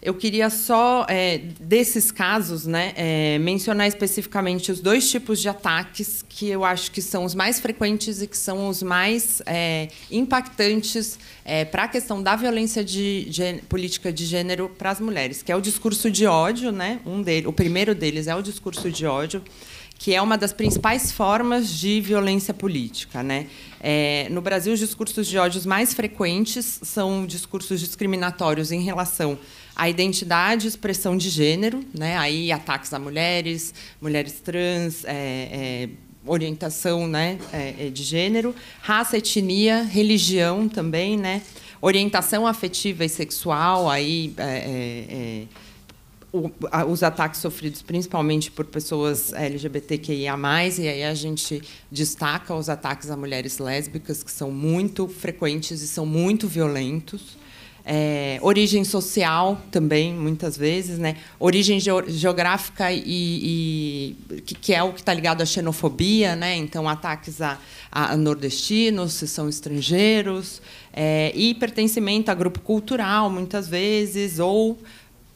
eu queria só, é, desses casos, né, é, mencionar especificamente os dois tipos de ataques que eu acho que são os mais frequentes e que são os mais é, impactantes é, para a questão da violência de, de política de gênero para as mulheres, que é o discurso de ódio, né? Um dele, o primeiro deles é o discurso de ódio que é uma das principais formas de violência política. Né? É, no Brasil, os discursos de ódios mais frequentes são discursos discriminatórios em relação a identidade e expressão de gênero, né? aí ataques a mulheres, mulheres trans, é, é, orientação né? É, é, de gênero, raça, etnia, religião também, né? orientação afetiva e sexual, aí é, os ataques sofridos principalmente por pessoas LGBTQIA+, e aí a gente destaca os ataques a mulheres lésbicas, que são muito frequentes e são muito violentos. É, origem social também, muitas vezes, né? Origem geográfica e, e que, que, é o que está ligado à xenofobia, né? Então ataques a, a nordestinos, se são estrangeiros, é, e pertencimento a grupo cultural, muitas vezes, ou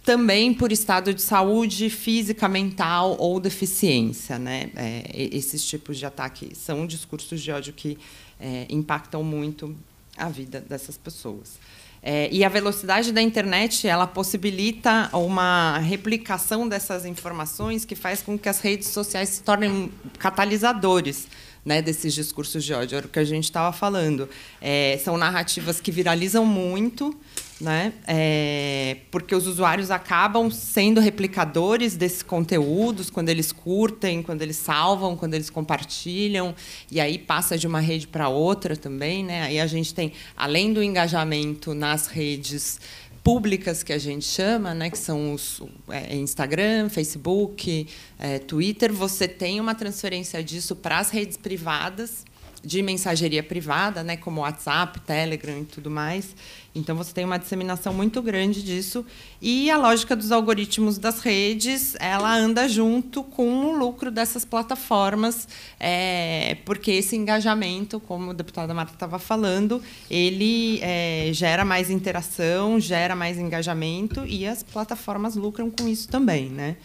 também por estado de saúde física, mental ou deficiência, né? É, esses tipos de ataque são discursos de ódio que é, impactam muito a vida dessas pessoas. É, e a velocidade da internet ela possibilita uma replicação dessas informações que faz com que as redes sociais se tornem catalisadores. Né, desses discursos de ódio, era o que a gente estava falando. É, são narrativas que viralizam muito, né? É, porque os usuários acabam sendo replicadores desses conteúdos quando eles curtem, quando eles salvam, quando eles compartilham, e aí passa de uma rede para outra também, né? Aí a gente tem, além do engajamento nas redes públicas que a gente chama, né, que são os é, Instagram, Facebook, é, Twitter, você tem uma transferência disso para as redes privadas de mensageria privada, né, como WhatsApp, Telegram e tudo mais. Então você tem uma disseminação muito grande disso e a lógica dos algoritmos das redes ela anda junto com o lucro dessas plataformas, é, porque esse engajamento, como a deputada Marta estava falando, ele é, gera mais interação, gera mais engajamento e as plataformas lucram com isso também, né?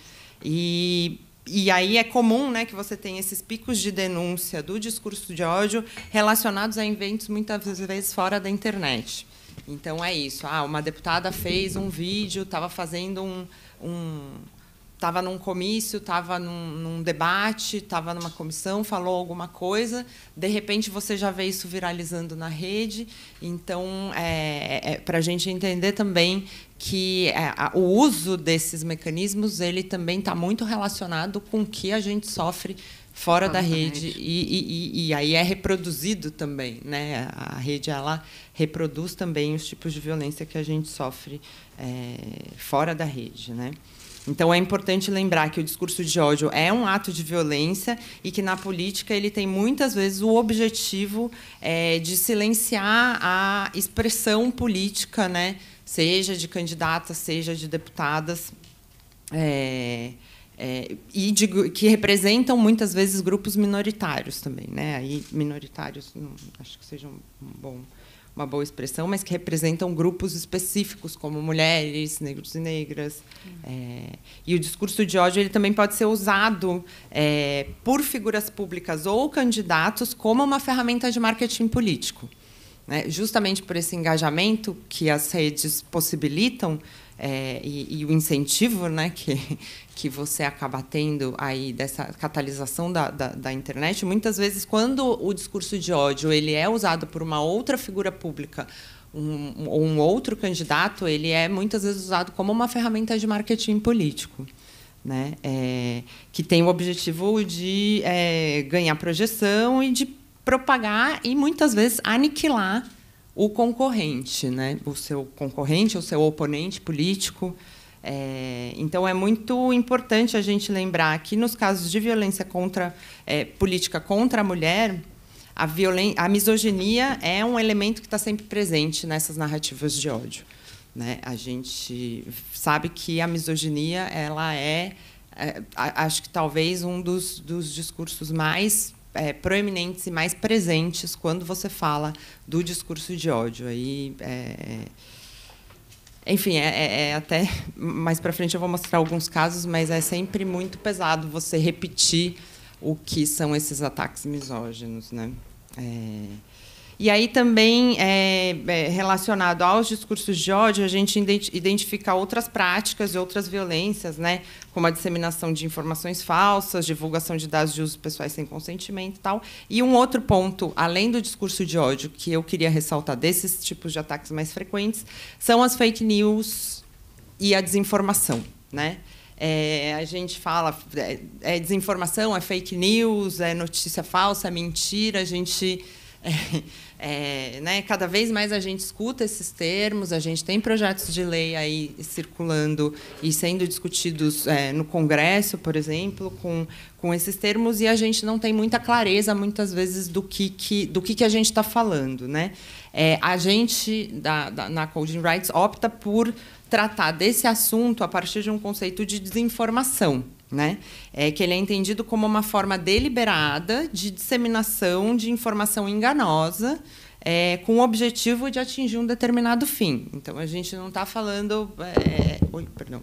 E e aí é comum né, que você tenha esses picos de denúncia do discurso de ódio relacionados a eventos muitas vezes fora da internet. Então é isso. Ah, uma deputada fez um vídeo, estava fazendo um, um estava num comício, estava num, num, debate, estava numa comissão, falou alguma coisa, de repente você já vê isso viralizando na rede. Então, é, é para a gente entender também que é, a, o uso desses mecanismos ele também está muito relacionado com o que a gente sofre fora da rede e, e, e, aí é reproduzido também, né? A rede ela reproduz também os tipos de violência que a gente sofre é, fora da rede, né? Então é importante lembrar que o discurso de ódio é um ato de violência e que na política ele tem muitas vezes o objetivo é, de silenciar a expressão política, né? seja de candidatas, seja de deputadas. É, é, e de, que representam muitas vezes grupos minoritários também, né? Aí minoritários, não, acho que seja um bom, uma boa expressão, mas que representam grupos específicos como mulheres, negros e negras. É, e o discurso de ódio ele também pode ser usado é, por figuras públicas ou candidatos como uma ferramenta de marketing político. Né? Justamente por esse engajamento que as redes possibilitam é, e, e, o incentivo né, que, que você acaba tendo aí dessa catalisação da, da, da internet, muitas vezes quando o discurso de ódio ele é usado por uma outra figura pública um, um, outro candidato, ele é muitas vezes usado como uma ferramenta de marketing político, né? É, que tem o objetivo de é, ganhar projeção e de propagar e muitas vezes aniquilar o concorrente, né? o seu concorrente, o seu oponente político. É, então, é muito importante a gente lembrar que, nos casos de violência contra, é, política contra a mulher, a, a misoginia é um elemento que está sempre presente nessas narrativas de ódio. Né? A gente sabe que a misoginia ela é, é acho que talvez um dos, dos discursos mais é, proeminentes e mais presentes quando você fala do discurso de ódio. Aí, é, é enfim, é, é, é até mais para frente eu vou mostrar alguns casos, mas é sempre muito pesado você repetir o que são esses ataques misóginos, né? É, e aí também é, é, relacionado aos discursos de ódio, a gente identifica outras práticas e outras violências, né? Como a disseminação de informações falsas, divulgação de dados de uso pessoais sem consentimento e tal. E um outro ponto, além do discurso de ódio, que eu queria ressaltar desses tipos de ataques mais frequentes, são as fake news e a desinformação, né? É, a gente fala é, é desinformação, é fake news, é notícia falsa, é mentira, a gente é, é, né, cada vez mais a gente escuta esses termos, a gente tem projetos de lei aí circulando e sendo discutidos é, no Congresso, por exemplo, com, com esses termos, e a gente não tem muita clareza, muitas vezes, do que, que do que, que a gente está falando. Né? É, a gente, da, da, na Coding Rights, opta por tratar desse assunto a partir de um conceito de desinformação né? É que ele é entendido como uma forma deliberada de disseminação de informação enganosa. É, com o objetivo de atingir um determinado fim. Então, a gente não está falando. É, oi, perdão.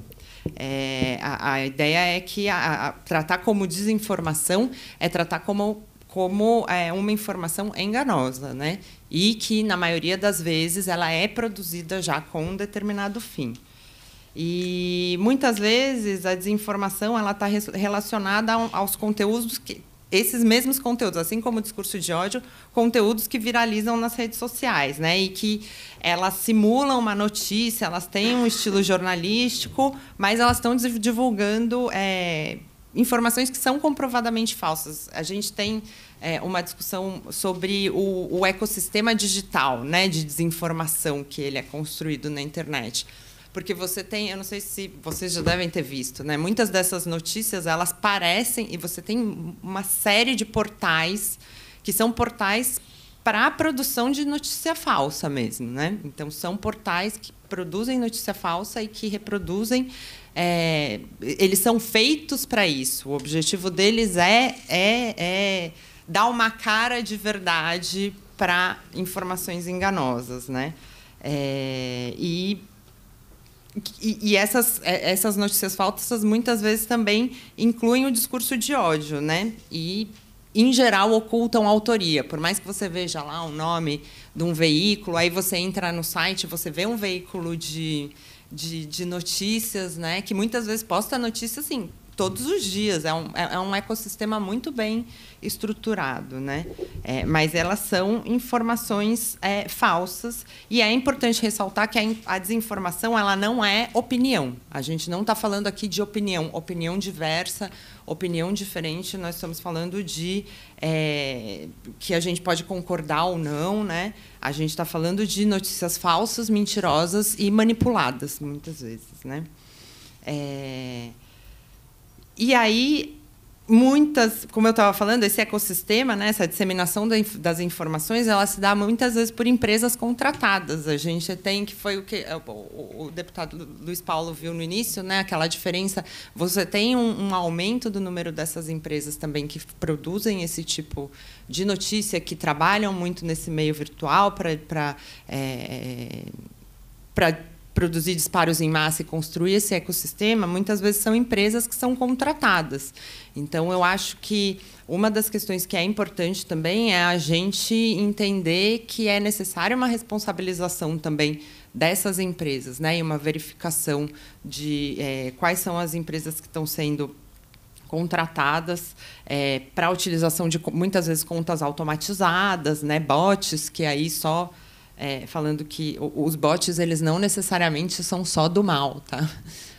É, a, a, ideia é que a, a tratar como desinformação é tratar como, como é, uma informação enganosa, né? E que, na maioria das vezes, ela é produzida já com um determinado fim. E muitas vezes a desinformação ela está relacionada aos conteúdos que esses mesmos conteúdos, assim como o discurso de ódio, conteúdos que viralizam nas redes sociais, né? E que elas simulam uma notícia, elas têm um estilo jornalístico, mas elas estão divulgando é, informações que são comprovadamente falsas. A gente tem é, uma discussão sobre o, o ecossistema digital, né? De desinformação que ele é construído na internet porque você tem, eu não sei se vocês já devem ter visto, né? Muitas dessas notícias elas parecem e você tem uma série de portais que são portais para a produção de notícia falsa mesmo, né? Então são portais que produzem notícia falsa e que reproduzem. É, eles são feitos para isso. O objetivo deles é, é, é dar uma cara de verdade para informações enganosas, né? É, e e, e, essas, é, essas notícias falsas muitas vezes também incluem o discurso de ódio, né? E, em geral, ocultam a autoria. Por mais que você veja lá o nome de um veículo, aí você entra no site, você vê um veículo de, de, de notícias, né? Que muitas vezes posta notícias assim, todos os dias. É um, é, é um ecossistema muito bem estruturado, né? É, mas elas são informações é, falsas e é importante ressaltar que a, a, desinformação ela não é opinião. A gente não está falando aqui de opinião, opinião diversa, opinião diferente. Nós estamos falando de é, que a gente pode concordar ou não, né? A gente está falando de notícias falsas, mentirosas e manipuladas muitas vezes, né? É... E aí, muitas, como eu estava falando, esse ecossistema, né, essa disseminação das informações, ela se dá muitas vezes por empresas contratadas. A gente tem que foi o que é, o, deputado Luiz Paulo viu no início, né, aquela diferença. Você tem um, um aumento do número dessas empresas também que produzem esse tipo de notícia, que trabalham muito nesse meio virtual para produzir disparos em massa e construir esse ecossistema, muitas vezes são empresas que são contratadas. Então, eu acho que uma das questões que é importante também é a gente entender que é necessária uma responsabilização também dessas empresas, né? E uma verificação de é, quais são as empresas que estão sendo contratadas é, para utilização de muitas vezes contas automatizadas, né? Bots que aí só é, falando que os bots eles não necessariamente são só do mal, tá?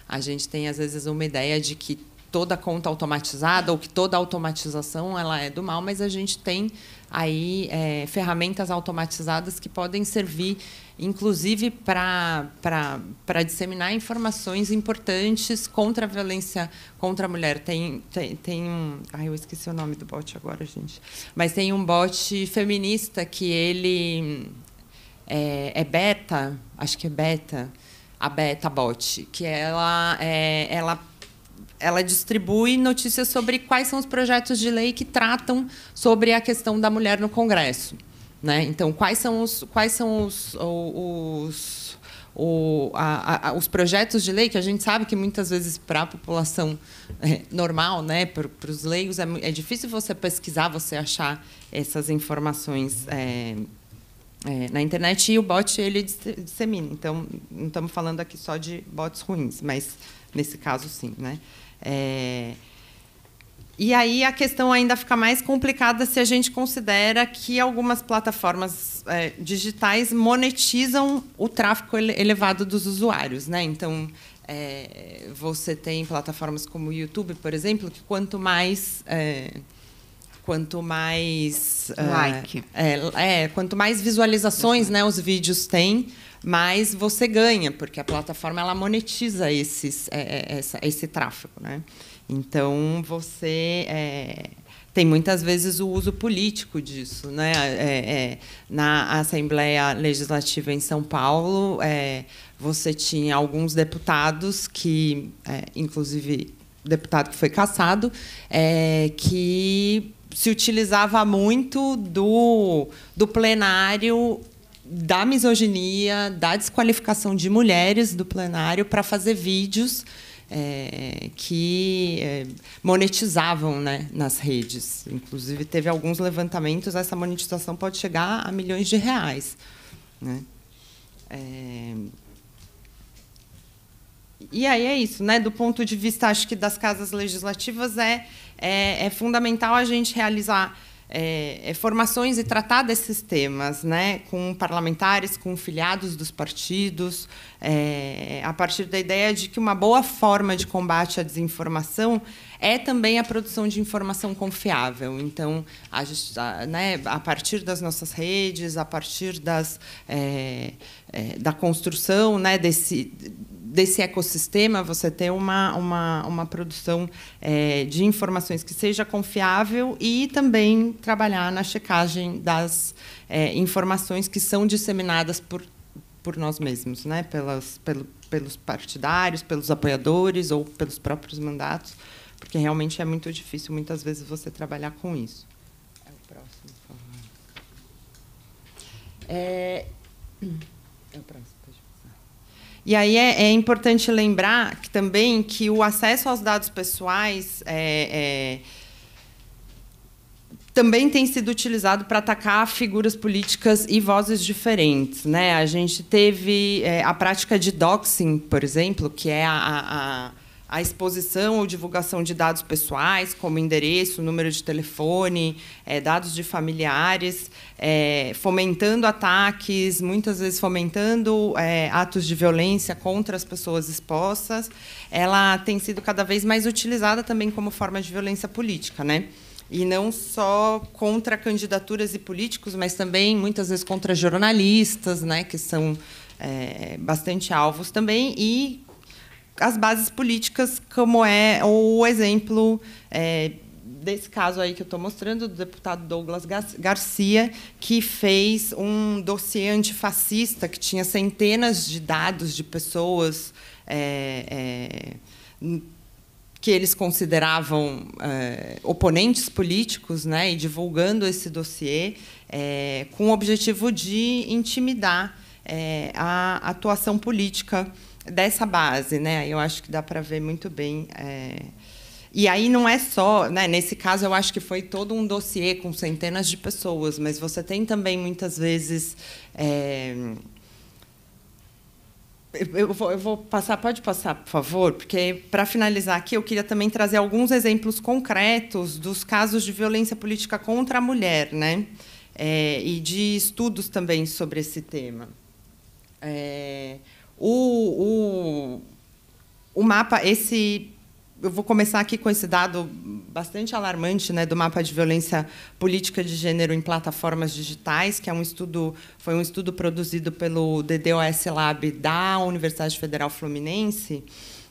A gente tem às vezes uma ideia de que toda conta automatizada ou que toda automatização ela é do mal, mas a gente tem aí é, ferramentas automatizadas que podem servir, inclusive, para disseminar informações importantes contra a violência contra a mulher. Tem, tem, tem um. Ai, eu esqueci o nome do bot agora, gente. Mas tem um bot feminista que ele é, é Beta, acho que é Beta, a Beta Bot, que ela, é, ela ela distribui notícias sobre quais são os projetos de lei que tratam sobre a questão da mulher no Congresso. Né? Então, quais são os, quais são os, os, os, a, a, os projetos de lei que a gente sabe que muitas vezes para a população é, normal, né, para, para os leigos, é, é, difícil você pesquisar, você achar essas informações. É, é, na internet e o bot ele dissemina. Então, não estamos falando aqui só de bots ruins, mas nesse caso sim, né? É... E aí a questão ainda fica mais complicada se a gente considera que algumas plataformas é, digitais monetizam o tráfego elevado dos usuários, né? Então é, você tem plataformas como o YouTube, por exemplo, que quanto mais é, quanto mais ah, like, é, é, quanto mais visualizações, né, os vídeos têm, mais você ganha, porque a plataforma ela monetiza esses, é, é essa, esse tráfego, né? Então você é, tem muitas vezes o uso político disso, né? É, é na Assembleia Legislativa em São Paulo, é, você tinha alguns deputados que, inclusive deputado que foi cassado, que se utilizava muito do, do plenário da misoginia, da desqualificação de mulheres do plenário para fazer vídeos é, que é, monetizavam né, nas redes. Inclusive, teve alguns levantamentos, essa monetização pode chegar a milhões de reais. Né? É... E aí é isso, né? do ponto de vista, acho que das casas legislativas, é é, é fundamental a gente realizar é, é, formações e tratar desses temas, né, com parlamentares, com filiados dos partidos, é, a partir da ideia de que uma boa forma de combate à desinformação é também a produção de informação confiável. Então, a, a, né, a partir das nossas redes, a partir das, é, é da construção né, desse desse ecossistema você ter uma, uma, uma produção é, de informações que seja confiável e também trabalhar na checagem das é, informações que são disseminadas por, por nós mesmos, né? Pelas, pelo, pelos partidários, pelos apoiadores ou pelos próprios mandatos, porque realmente é muito difícil muitas vezes você trabalhar com isso. É o próximo, por favor. É, é o próximo. E aí é, é, importante lembrar que, também que o acesso aos dados pessoais é, é, também tem sido utilizado para atacar figuras políticas e vozes diferentes. Né? A gente teve é, a prática de doxing, por exemplo, que é a, a a exposição ou divulgação de dados pessoais, como endereço, número de telefone, é, dados de familiares, é, fomentando ataques, muitas vezes fomentando é, atos de violência contra as pessoas expostas, ela tem sido cada vez mais utilizada também como forma de violência política, né? e não só contra candidaturas e políticos, mas também muitas vezes contra jornalistas, né, que são é, bastante alvos também, e as bases políticas, como é o exemplo é, desse caso aí que eu estou mostrando, do deputado Douglas Garcia, que fez um dossiê antifascista que tinha centenas de dados de pessoas é, é, que eles consideravam é, oponentes políticos, né, e divulgando esse dossiê é, com o objetivo de intimidar é, a atuação política dessa base, né? Eu acho que dá para ver muito bem. É... E aí não é só, né? Nesse caso eu acho que foi todo um dossiê com centenas de pessoas, mas você tem também muitas vezes é... Eu vou, eu vou, passar, pode passar, por favor, porque para finalizar aqui eu queria também trazer alguns exemplos concretos dos casos de violência política contra a mulher, né? É, e de estudos também sobre esse tema. É, o, o, o mapa, esse eu vou começar aqui com esse dado bastante alarmante né, do mapa de violência política de gênero em plataformas digitais, que é um estudo, foi um estudo produzido pelo DDoS Lab da Universidade Federal Fluminense,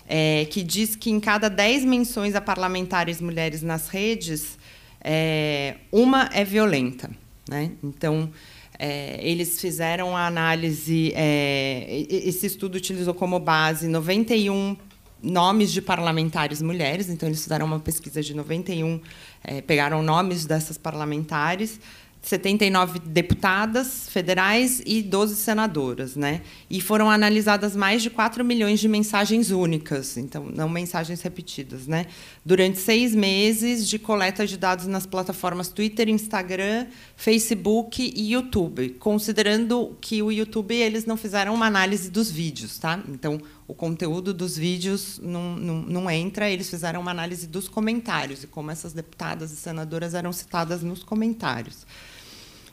é, que diz que em cada dez menções a parlamentares mulheres nas redes, é, uma é violenta. Né? Então, é, eles fizeram a análise, é, esse estudo utilizou como base 91 nomes de parlamentares mulheres, então eles fizeram uma pesquisa de 91, é, pegaram nomes dessas parlamentares 79 deputadas federais e 12 senadoras, né? E foram analisadas mais de 4 milhões de mensagens únicas, então não mensagens repetidas, né? Durante seis meses de coleta de dados nas plataformas Twitter, Instagram, Facebook e YouTube, considerando que o YouTube eles não fizeram uma análise dos vídeos, tá? Então o conteúdo dos vídeos não, não, não entra, eles fizeram uma análise dos comentários e como essas deputadas e senadoras eram citadas nos comentários.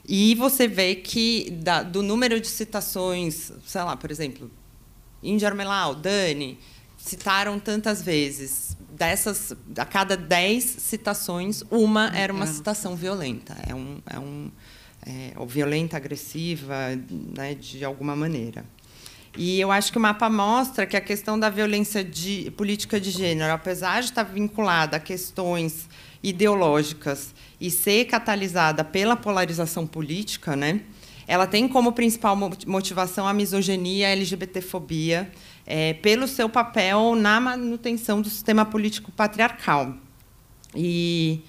E você vê que da, do número de citações, sei lá, por exemplo, Índia Armelau, Dani, citaram tantas vezes. Dessas, a cada dez citações, uma era uma citação violenta. É um, é um é, ou violenta, agressiva, né, de alguma maneira. E eu acho que o mapa mostra que a questão da violência de, política de gênero, apesar de estar vinculada a questões ideológicas e ser catalisada pela polarização política, né? Ela tem como principal motivação a misoginia, a LGBTfobia, é, pelo seu papel na manutenção do sistema político patriarcal. E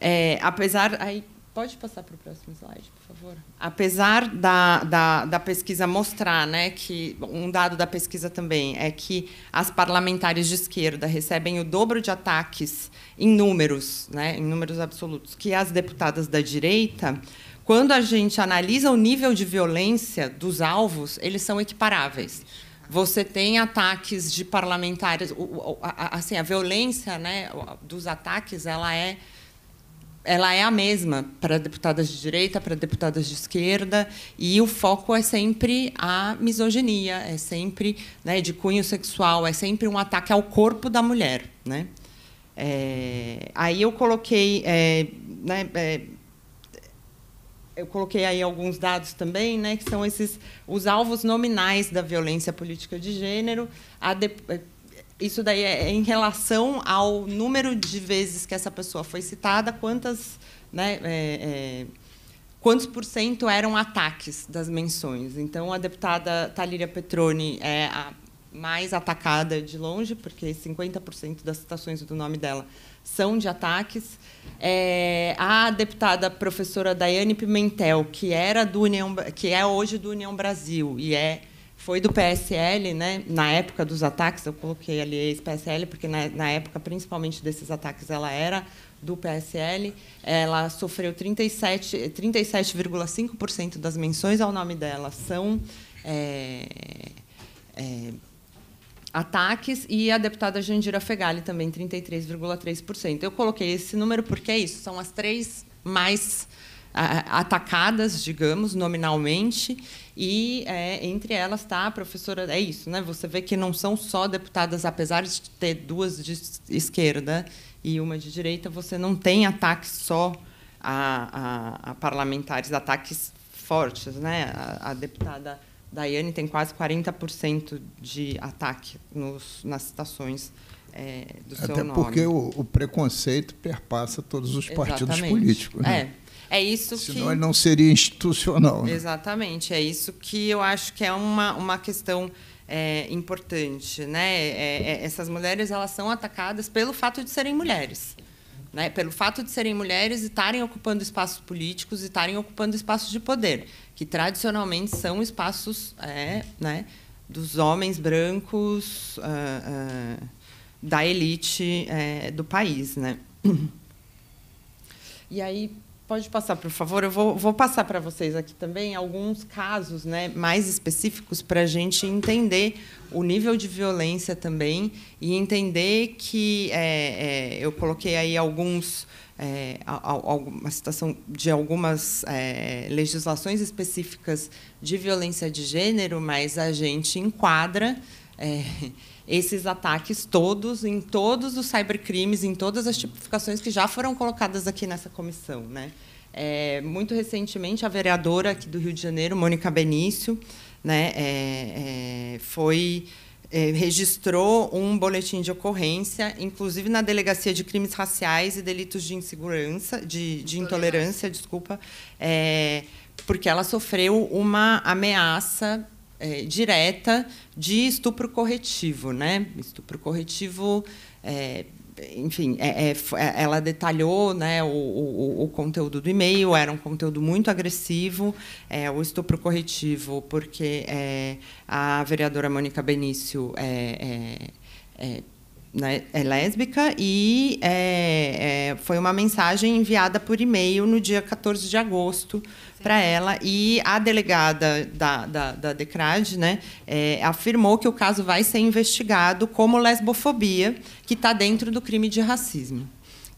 é, apesar, aí pode passar para o próximo slide por favor. Apesar da, da, da, pesquisa mostrar, né, que um dado da pesquisa também é que as parlamentares de esquerda recebem o dobro de ataques em números, né, em números absolutos, que as deputadas da direita. Quando a gente analisa o nível de violência dos alvos, eles são equiparáveis você tem ataques de parlamentares, assim, a violência né, dos ataques ela é ela é a mesma para deputadas de direita, para deputadas de esquerda, e o foco é sempre a misoginia, é sempre né, de cunho sexual, é sempre um ataque ao corpo da mulher. Né? É, aí eu coloquei. É, né, é, eu coloquei aí alguns dados também, né, que são esses os alvos nominais da violência política de gênero. A de, isso daí é em relação ao número de vezes que essa pessoa foi citada, quantas, né, é, é, quantos por cento eram ataques das menções. Então, a deputada Talíria Petroni é a mais atacada de longe, porque 50% das citações do nome dela são de ataques. É, a deputada professora Daiane Pimentel, que era do União, que é hoje do União Brasil e é foi do PSL, né? Na época dos ataques, eu coloquei ali ex-PSL, porque na, na, época, principalmente desses ataques, ela era do PSL. Ela sofreu 37,5% das menções ao nome dela são é, é, ataques e a deputada Jandira Fegali também 33,3%. Eu coloquei esse número porque é isso, são as três mais é, atacadas, digamos, nominalmente, e é, entre elas está a professora. É isso, né? Você vê que não são só deputadas, apesar de ter duas de esquerda e uma de direita, você não tem ataques só a, a, a parlamentares, ataques fortes, né? A, a deputada Daiane tem quase 40% de ataque nos, nas citações é, do Até seu nome. Até porque o, o, preconceito perpassa todos os Exatamente. partidos políticos. Né? É. É isso Senão que. Senão ele não seria institucional. Né? Exatamente. É isso que eu acho que é uma, uma questão. É, importante, né? É, é, essas mulheres elas são atacadas pelo fato de serem mulheres. Né, pelo fato de serem mulheres e estarem ocupando espaços políticos e estarem ocupando espaços de poder, que tradicionalmente são espaços é, né, dos homens brancos, uh, uh, da elite é, do país. Né? E aí, pode passar, por favor. Eu vou, vou passar para vocês aqui também alguns casos né, mais específicos para a gente entender o nível de violência também e entender que é, é, eu coloquei aí alguns. É, uma citação de algumas é, legislações específicas de violência de gênero, mas a gente enquadra. É, esses ataques todos, em todos os cybercrimes, em todas as tipificações que já foram colocadas aqui nessa comissão. Né? É, muito recentemente, a vereadora aqui do Rio de Janeiro, Mônica Benício, né, é, é, foi é, registrou um boletim de ocorrência, inclusive na delegacia de crimes raciais e delitos de insegurança, de, de intolerância, desculpa, é, porque ela sofreu uma ameaça é, direta de estupro corretivo, né? Estupro corretivo, é, enfim, é, é, é ela detalhou, né? O, o, o conteúdo do e-mail era um conteúdo muito agressivo, é, o estupro corretivo, porque a vereadora Mônica Benício é, né, é lésbica e é, é, foi uma mensagem enviada por e-mail no dia 14 de agosto para ela e a delegada da, da, da DECRAD né, é, afirmou que o caso vai ser investigado como lesbofobia, que está dentro do crime de racismo.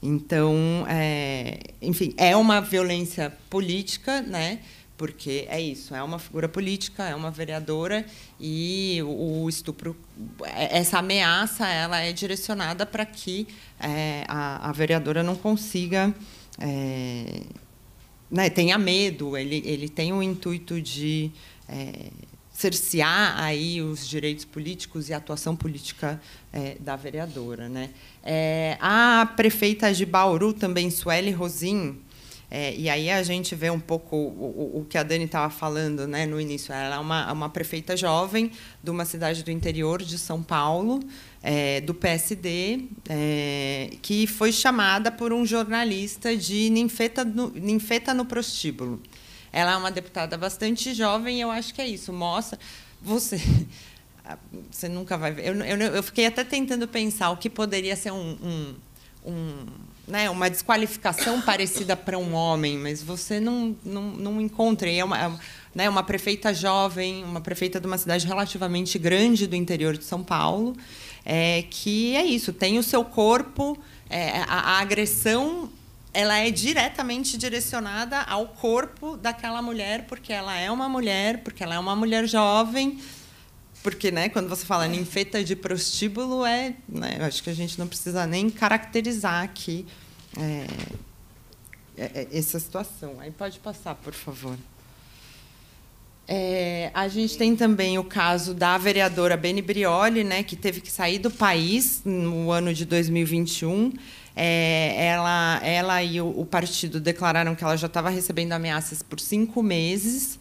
Então, é, enfim, é uma violência política, né? porque é isso, é uma figura política, é uma vereadora e o estupro, é, essa ameaça, ela é direcionada para que é, a, a, vereadora não consiga é, né, tenha medo, ele, ele tem o intuito de é, cercear aí os direitos políticos e a atuação política é, da vereadora. Né? É, a prefeita de Bauru, também, Sueli Rosin é, e aí a gente vê um pouco o, o que a Dani estava falando né, no início. Ela é uma, uma prefeita jovem de uma cidade do interior de São Paulo, é, do PSD, é, que foi chamada por um jornalista de ninfeta no, ninfeta no prostíbulo. Ela é uma deputada bastante jovem e eu acho que é isso. Mostra. Você você nunca vai ver. Eu, eu, eu, fiquei até tentando pensar o que poderia ser um, um, um né, uma desqualificação parecida para um homem, mas você não, não, não encontra. E é uma, é, né, uma prefeita jovem, uma prefeita de uma cidade relativamente grande do interior de São Paulo, é, que é isso, tem o seu corpo, é, a, a agressão ela é diretamente direcionada ao corpo daquela mulher, porque ela é uma mulher, porque ela é uma mulher jovem, porque né, quando você fala ninfeta de prostíbulo, é, né, acho que a gente não precisa nem caracterizar aqui é, é, é, essa situação. Aí pode passar, por favor. É, a gente tem também o caso da vereadora Beni Brioli, né, que teve que sair do país no ano de 2021. É, ela, ela e o, o partido declararam que ela já estava recebendo ameaças por cinco meses.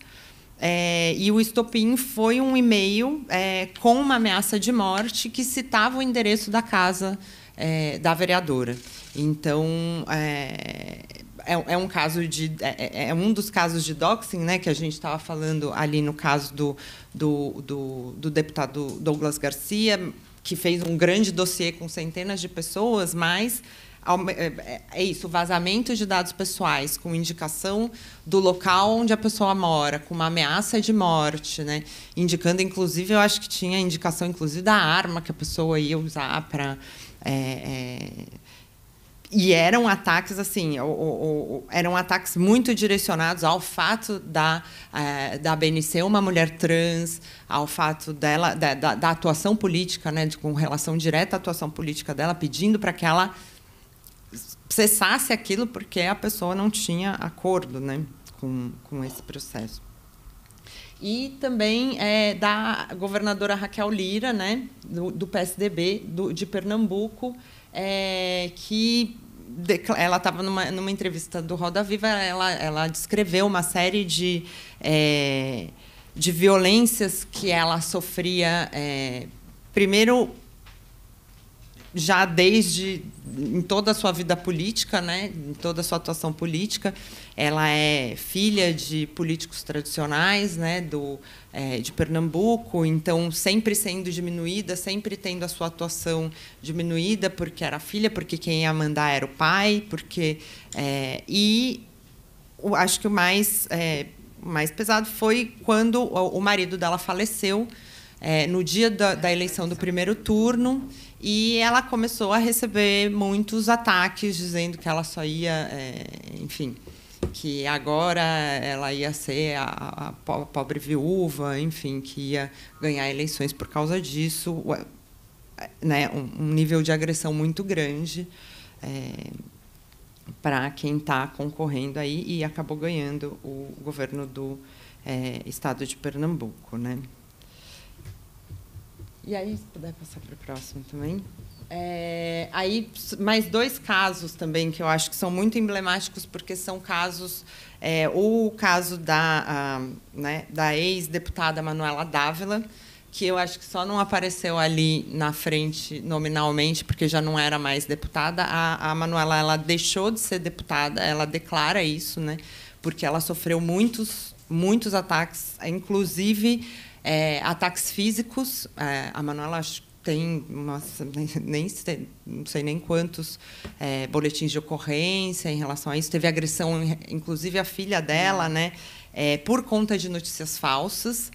É, e o estopim foi um e-mail é, com uma ameaça de morte que citava o endereço da casa é, da vereadora. Então, é, é, é um caso de é, é, um dos casos de doxing, né, que a gente estava falando ali no caso do, do, do, do deputado Douglas Garcia, que fez um grande dossiê com centenas de pessoas, mas é, é, é isso, vazamento de dados pessoais com indicação do local onde a pessoa mora, com uma ameaça de morte, né? Indicando, inclusive, eu acho que tinha indicação, inclusive, da arma que a pessoa ia usar para é, é... e eram ataques assim, eram ataques muito direcionados ao fato da, é, da BNC uma mulher trans, ao fato dela da, da, da atuação política, né, de, com relação direta à atuação política dela, pedindo para que ela cessasse aquilo porque a pessoa não tinha acordo né, com, com esse processo. E também é, da governadora Raquel Lira, né, do, do PSDB do, de Pernambuco, é, que ela estava numa, numa, entrevista do Roda Viva, ela, ela descreveu uma série de, é, de violências que ela sofria. É, primeiro, já desde em toda a sua vida política, né, em toda a sua atuação política, ela é filha de políticos tradicionais, né, do é, de Pernambuco, então sempre sendo diminuída, sempre tendo a sua atuação diminuída porque era filha, porque quem ia mandar era o pai, porque é, e o, acho que o mais é, mais pesado foi quando o, o marido dela faleceu é, no dia da, da eleição do primeiro turno e ela começou a receber muitos ataques dizendo que ela só ia, é, enfim, que agora ela ia ser a, a, pobre viúva, enfim, que ia ganhar eleições por causa disso, eh, né? Um, nível de agressão muito grande. É, eh, para quem está concorrendo aí e acabou ganhando o governo do é, estado de Pernambuco, né? E aí, se puder passar para o próximo também. É, aí, mais dois casos também que eu acho que são muito emblemáticos, porque são casos. É, ou o caso da, né, da ex-deputada Manuela Dávila, que eu acho que só não apareceu ali na frente nominalmente, porque já não era mais deputada. A, a Manuela ela deixou de ser deputada, ela declara isso, né, porque ela sofreu muitos muitos ataques, inclusive é, ataques físicos. É, a Manuela tem nossa, nem, não sei nem quantos é, boletins de ocorrência em relação a isso. Teve agressão, inclusive, a filha dela, né? É, por conta de notícias falsas.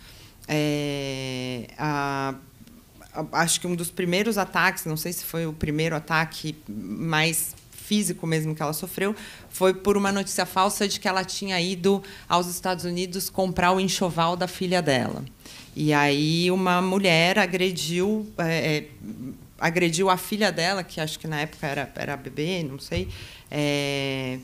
É, a, a, acho que um dos primeiros ataques, não sei se foi o primeiro ataque mais físico mesmo que ela sofreu, foi por uma notícia falsa de que ela tinha ido aos Estados Unidos comprar o enxoval da filha dela. E aí uma mulher agrediu, é, é, agrediu a filha dela, que acho que na época era, era bebê, não sei, é,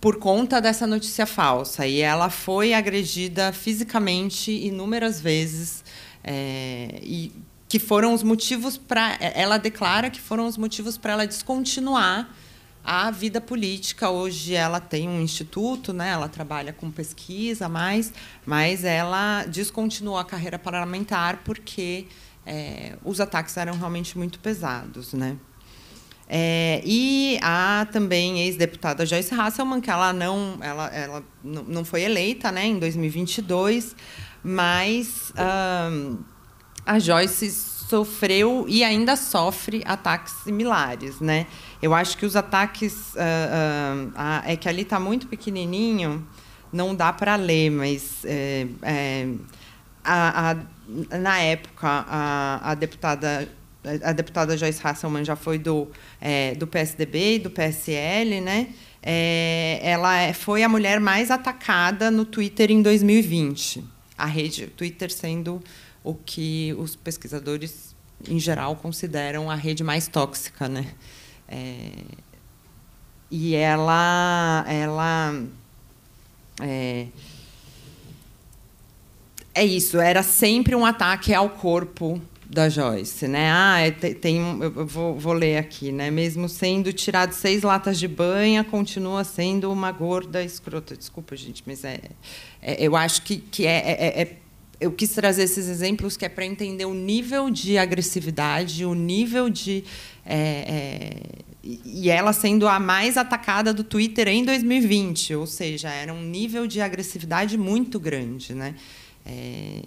por conta dessa notícia falsa. E ela foi agredida fisicamente inúmeras vezes. É, e que foram os motivos para ela declara que foram os motivos para ela descontinuar a vida política hoje ela tem um instituto, né? Ela trabalha com pesquisa mais, mas ela descontinuou a carreira parlamentar porque é, os ataques eram realmente muito pesados, né? É, e a também ex-deputada Joyce Hasselman, que ela não, ela, ela não foi eleita né, em 2022, mas um, a Joyce sofreu e ainda sofre ataques similares. Né? Eu acho que os ataques. Uh, uh, é que ali está muito pequenininho, não dá para ler, mas. É, é, a, a, na época, a, deputada. A deputada Joyce Hasselman já foi do, é, do PSDB e do PSL, né? É, ela é, foi a mulher mais atacada no Twitter em 2020. A rede Twitter sendo o que os pesquisadores, em geral, consideram a rede mais tóxica, né? É, e ela. ela é, é isso, era sempre um ataque ao corpo da Joyce, né? Ah, é, tem, eu vou, vou, ler aqui, né? Mesmo sendo tirado seis latas de banha, continua sendo uma gorda escrota. Desculpa, gente, mas é, é eu acho que, que é, é, é eu quis trazer esses exemplos que é para entender o nível de agressividade, o nível de. É, é, e ela sendo a mais atacada do Twitter em 2020, ou seja, era um nível de agressividade muito grande, né? É,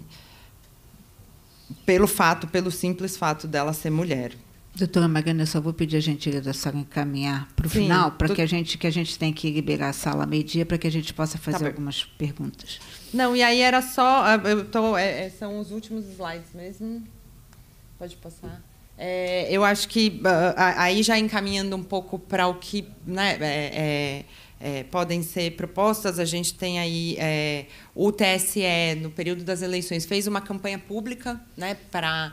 pelo fato, pelo simples fato dela ser mulher. Doutora Magana, eu só vou pedir a gentileza de encaminhar para o final, para que a gente que a gente tem que liberar a sala meio-dia para que a gente possa tá fazer tá algumas perguntas. Não, e aí era só. Ah, tô, é, é, são os últimos slides mesmo. Pode passar. É, eu acho que ah, aí já encaminhando um pouco para o que né, é, é, é, podem ser propostas, a gente tem aí é, o TSE, no período das eleições, fez uma campanha pública né, para.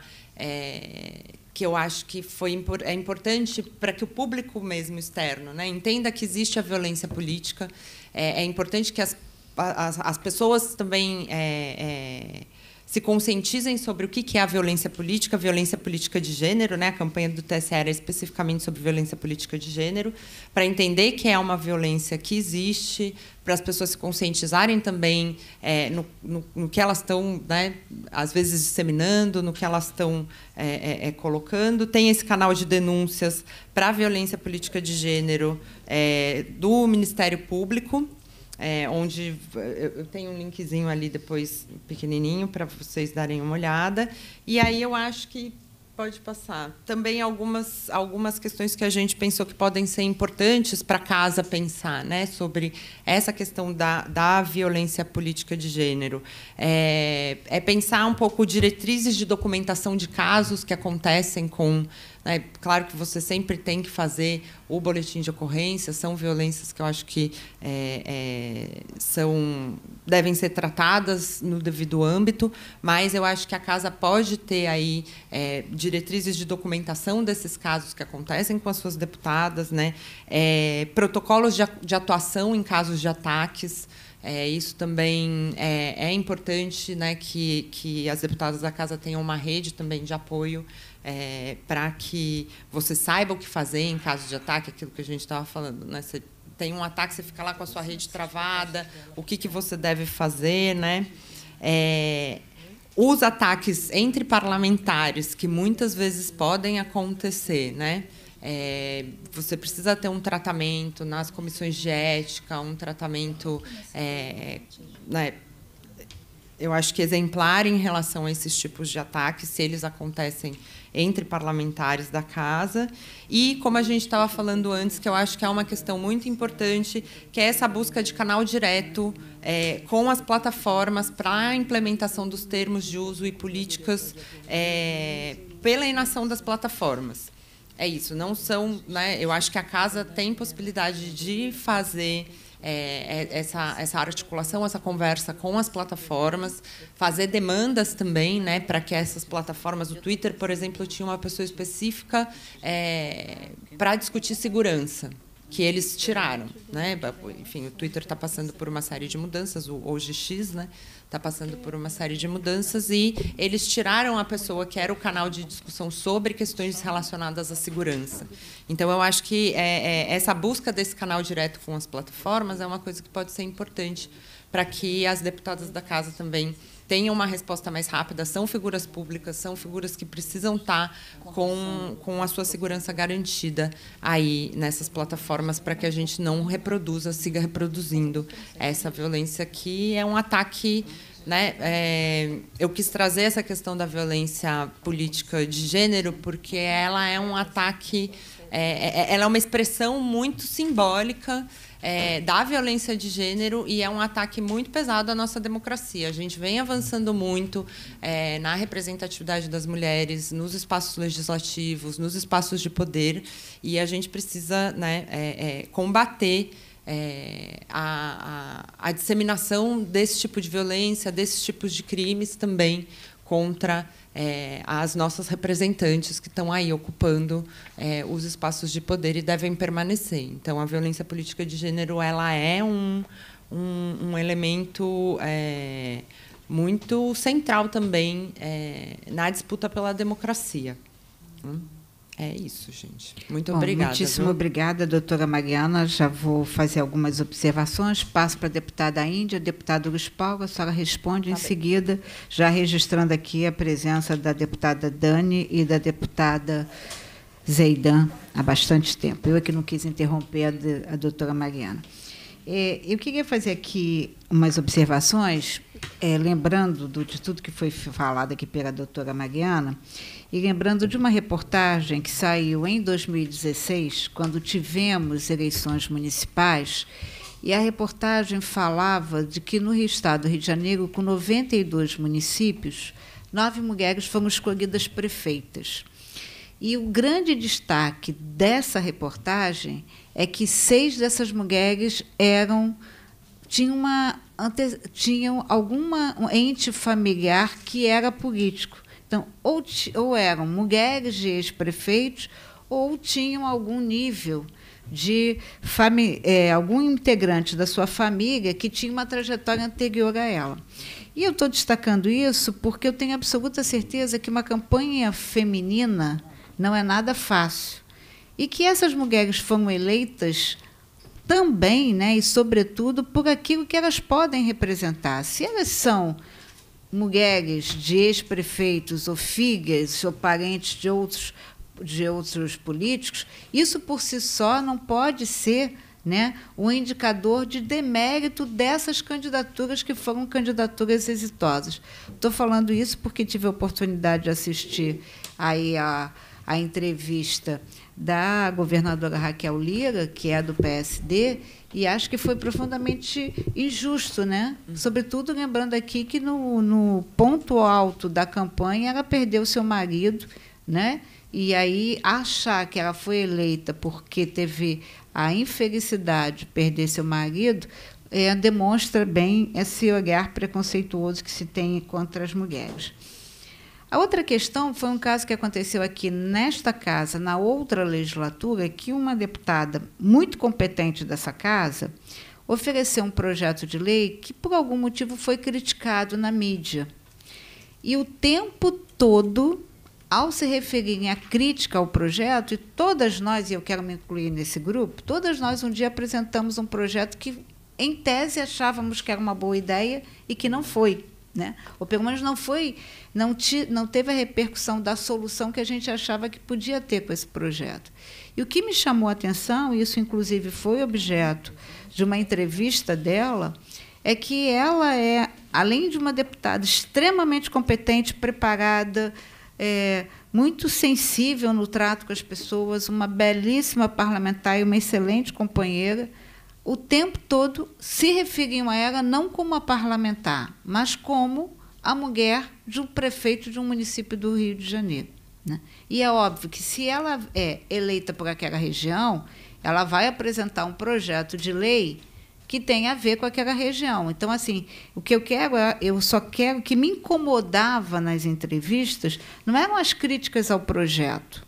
que eu acho que foi é importante para que o público mesmo externo né, entenda que existe a violência política. é importante que as as, as pessoas também é, é, se conscientizem sobre o que é a violência política, violência política de gênero, né? A campanha do TSE era especificamente sobre violência política de gênero, para entender que é uma violência que existe, para as pessoas se conscientizarem também é, no, no, no, que elas estão, né, às vezes disseminando, no que elas estão é, é, é, colocando. Tem esse canal de denúncias para a violência política de gênero é, do Ministério Público é, onde eh, eu tenho um linkzinho ali depois pequenininho para vocês darem uma olhada. E aí eu acho que pode passar. Também algumas, algumas questões que a gente pensou que podem ser importantes para casa pensar, né? Sobre essa questão da, da violência política de gênero. É, é pensar um pouco diretrizes de documentação de casos que acontecem com né? Claro que você sempre tem que fazer o boletim de ocorrência, são violências que eu acho que é, é, são, devem ser tratadas no devido âmbito, mas eu acho que a casa pode ter aí é, diretrizes de documentação desses casos que acontecem com as suas deputadas, né? É, protocolos de, de atuação em casos de ataques. É, isso também é, é importante né, que, que as deputadas da casa tenham uma rede também de apoio é, para que você saiba o que fazer em caso de ataque, aquilo que a gente estava falando. Né? Você tem um ataque, você fica lá com a sua rede travada, o que, que você deve fazer. Né? É, os ataques entre parlamentares, que muitas vezes podem acontecer, né? É, você precisa ter um tratamento nas comissões de ética, um tratamento, é, né, eu acho que exemplar em relação a esses tipos de ataques, se eles acontecem entre parlamentares da casa. E, como a gente estava falando antes, que eu acho que é uma questão muito importante, que é essa busca de canal direto é, com as plataformas para a implementação dos termos de uso e políticas é, pela inação das plataformas. É isso, não são. Né, eu acho que a casa tem possibilidade de fazer é, é, essa, essa articulação, essa conversa com as plataformas, fazer demandas também né, para que essas plataformas, o Twitter, por exemplo, tinha uma pessoa específica é, para discutir segurança que eles tiraram, né? Enfim, o Twitter está passando por uma série de mudanças, o hoje X, né? Está passando por uma série de mudanças e eles tiraram a pessoa que era o canal de discussão sobre questões relacionadas à segurança. Então, eu acho que é, é, essa busca desse canal direto com as plataformas é uma coisa que pode ser importante para que as deputadas da casa também tenham uma resposta mais rápida. São figuras públicas, são figuras que precisam estar tá com, com a sua segurança garantida aí nessas plataformas para que a gente não reproduza, siga reproduzindo essa violência que é um ataque. Né? É, eu quis trazer essa questão da violência política de gênero porque ela é um ataque, é, é ela é uma expressão muito simbólica é, da violência de gênero e é um ataque muito pesado à nossa democracia. A gente vem avançando muito é, na representatividade das mulheres, nos espaços legislativos, nos espaços de poder, e a gente precisa né, é, é combater. É, a, a, a, disseminação desse tipo de violência, desses tipos de crimes também contra é, às nossas representantes que estão aí ocupando é, os espaços de poder e devem permanecer. Então, a violência política de gênero ela é um, um, um elemento é, muito central também é, na disputa pela democracia. Hum? É isso, gente. Muito Bom, obrigada. Muitíssimo viu? obrigada, doutora Mariana. Já vou fazer algumas observações. Passo para a deputada Índia, deputado Luiz Paulo. A senhora responde tá em bem. seguida, já registrando aqui a presença da deputada Dani e da deputada Zeidan há bastante tempo. Eu é que não quis interromper a, de, a doutora Mariana. É, eu queria fazer aqui umas observações, é, lembrando do, de tudo que foi falado aqui pela doutora Mariana e lembrando de uma reportagem que saiu em 2016, quando tivemos eleições municipais, e a reportagem falava de que no estado do Rio de Janeiro, com 92 municípios, nove mulheres foram escolhidas prefeitas. E o grande destaque dessa reportagem é que seis dessas mulheres eram tinham, uma, tinham alguma ente familiar que era político. Então, ou, ou eram mulheres de ex-prefeitos ou tinham algum nível de é, algum integrante da sua família que tinha uma trajetória anterior a ela. E eu estou destacando isso porque eu tenho absoluta certeza que uma campanha feminina não é nada fácil. E que essas mulheres foram eleitas também, né, e sobretudo, por aquilo que elas podem representar. Se elas são mulheres de ex-prefeitos ou figas ou parentes de outros, de outros políticos, isso por si só não pode ser né, um indicador de demérito dessas candidaturas que foram candidaturas exitosas. Estou falando isso porque tive a oportunidade de assistir aí a, a entrevista da governadora Raquel Lira, que é do PSD, e acho que foi profundamente injusto, né? Uhum. Sobretudo lembrando aqui que no, no ponto alto da campanha ela perdeu seu marido, né? E aí achar que ela foi eleita porque teve a infelicidade de perder seu marido é, demonstra bem esse olhar preconceituoso que se tem contra as mulheres. A outra questão foi um caso que aconteceu aqui nesta casa, na outra legislatura, que uma deputada muito competente dessa casa ofereceu um projeto de lei que, por algum motivo, foi criticado na mídia. E o tempo todo, ao se referirem à crítica ao projeto, e todas nós, e eu quero me incluir nesse grupo, todas nós um dia apresentamos um projeto que, em tese, achávamos que era uma boa ideia e que não foi. Né? Ou pelo menos não foi, não, te, não teve a repercussão da solução que a gente achava que podia ter com esse projeto. E o que me chamou a atenção, e isso inclusive foi objeto de uma entrevista dela, é que ela é, além de uma deputada extremamente competente, preparada, é, muito sensível no trato com as pessoas, uma belíssima parlamentar e uma excelente companheira, o tempo todo se referiam a ela não como a parlamentar, mas como a mulher de um prefeito de um município do Rio de Janeiro. Né? E é óbvio que se ela é eleita por aquela região, ela vai apresentar um projeto de lei que tem a ver com aquela região. Então, assim, o que eu quero, é, eu só quero, o que me incomodava nas entrevistas não eram as críticas ao projeto,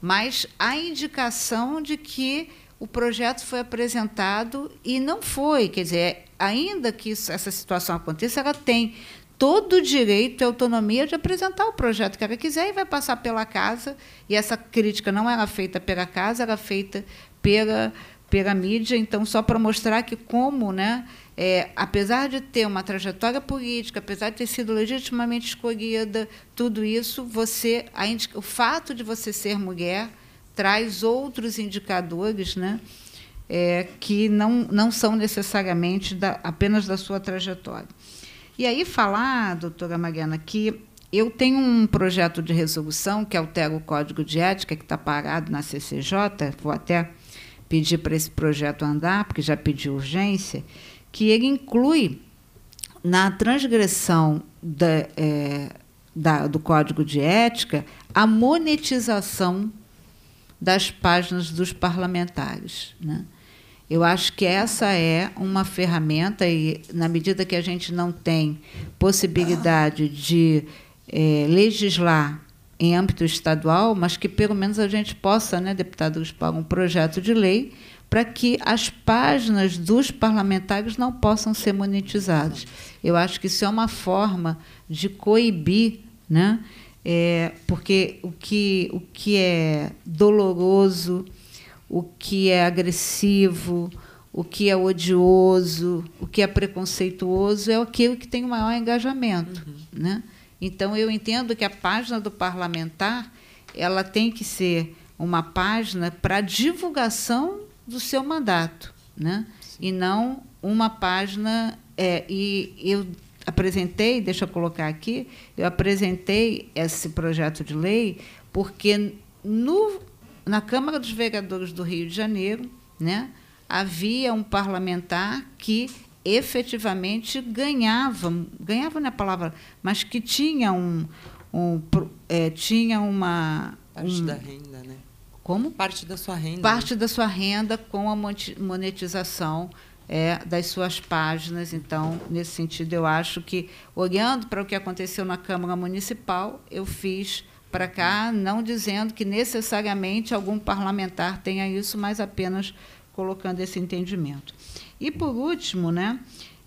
mas a indicação de que o projeto foi apresentado e não foi. Quer dizer, ainda que isso, essa situação aconteça, ela tem todo o direito e autonomia de apresentar o projeto que ela quiser e vai passar pela casa. E essa crítica não era feita pela casa, era feita pela, pela mídia. Então, só para mostrar que como, né, é, apesar de ter uma trajetória política, apesar de ter sido legitimamente escolhida, tudo isso, você, a, o fato de você ser mulher traz outros indicadores né, é, que não, não são necessariamente da, apenas da sua trajetória. E aí falar, doutora Mariana, que eu tenho um projeto de resolução que altera é o Código de Ética, que está parado na CCJ, vou até pedir para esse projeto andar, porque já pedi urgência, que ele inclui na transgressão da, é, da, do Código de Ética a monetização das páginas dos parlamentares. Né? Eu acho que essa é uma ferramenta, e na medida que a gente não tem possibilidade de é, legislar em âmbito estadual, mas que pelo menos a gente possa, né, deputado Gaspar, um projeto de lei para que as páginas dos parlamentares não possam ser monetizadas. Eu acho que isso é uma forma de coibir né, é, porque o que, o que é doloroso, o que é agressivo, o que é odioso, o que é preconceituoso é aquilo que tem o maior engajamento. Uhum. Né? Então, eu entendo que a página do parlamentar ela tem que ser uma página para divulgação do seu mandato, né? e não uma página. É, e eu apresentei, deixa eu colocar aqui, eu apresentei esse projeto de lei porque no, na Câmara dos Vereadores do Rio de Janeiro, né, havia um parlamentar que efetivamente ganhava, ganhava na é palavra, mas que tinha um, um é, tinha uma parte um, da renda, né? Como? Parte da sua renda. Parte né? da sua renda com a monetização é, das suas páginas. Então, nesse sentido, eu acho que, olhando para o que aconteceu na Câmara Municipal, eu fiz para cá, não dizendo que necessariamente algum parlamentar tenha isso, mas apenas colocando esse entendimento. E, por último, né,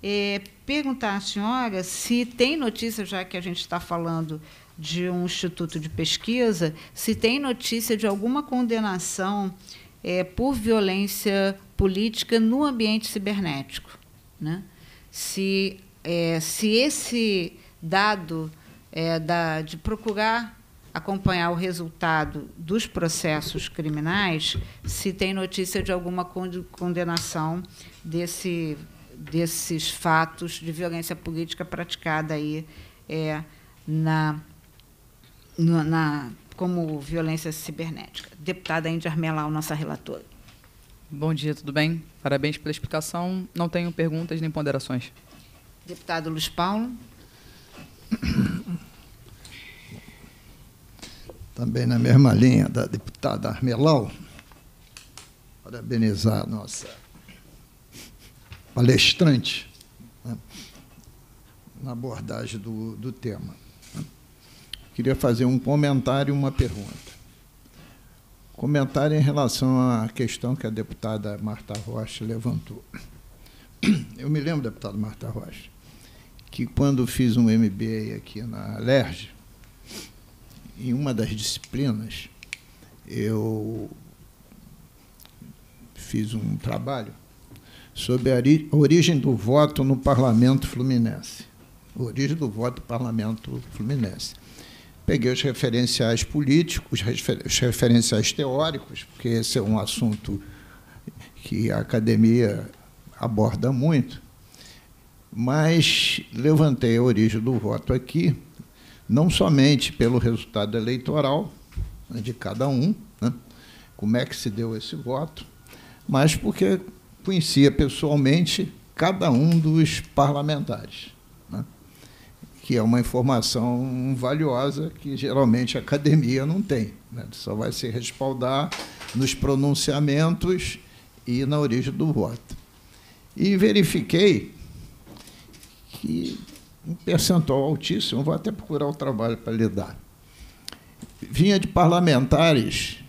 é, perguntar à senhora se tem notícia, já que a gente está falando de um instituto de pesquisa, se tem notícia de alguma condenação é, por violência política no ambiente cibernético. Né? Se, é, se esse dado é, da, de procurar acompanhar o resultado dos processos criminais, se tem notícia de alguma condenação desse, desses fatos de violência política praticada aí é, na, na como violência cibernética. Deputada Índia Armelau, nossa relatora. Bom dia, tudo bem? Parabéns pela explicação. Não tenho perguntas nem ponderações. Deputado Luiz Paulo. Também na mesma linha da deputada Armelau, parabenizar a nossa palestrante né, na abordagem do, do tema queria fazer um comentário e uma pergunta. Comentário em relação à questão que a deputada Marta Rocha levantou. Eu me lembro, deputada Marta Rocha, que quando fiz um MBA aqui na LERJ, em uma das disciplinas, eu fiz um trabalho sobre a origem do voto no parlamento fluminense. Origem do voto no parlamento fluminense peguei os referenciais políticos, os referenciais teóricos, porque esse é um assunto que a academia aborda muito, mas levantei a origem do voto aqui, não somente pelo resultado eleitoral de cada um, né? como é que se deu esse voto, mas porque conhecia pessoalmente cada um dos parlamentares que é uma informação valiosa que geralmente a academia não tem. Né? Só vai se respaldar nos pronunciamentos e na origem do voto. E verifiquei que um percentual altíssimo, vou até procurar o trabalho para lidar, vinha de parlamentares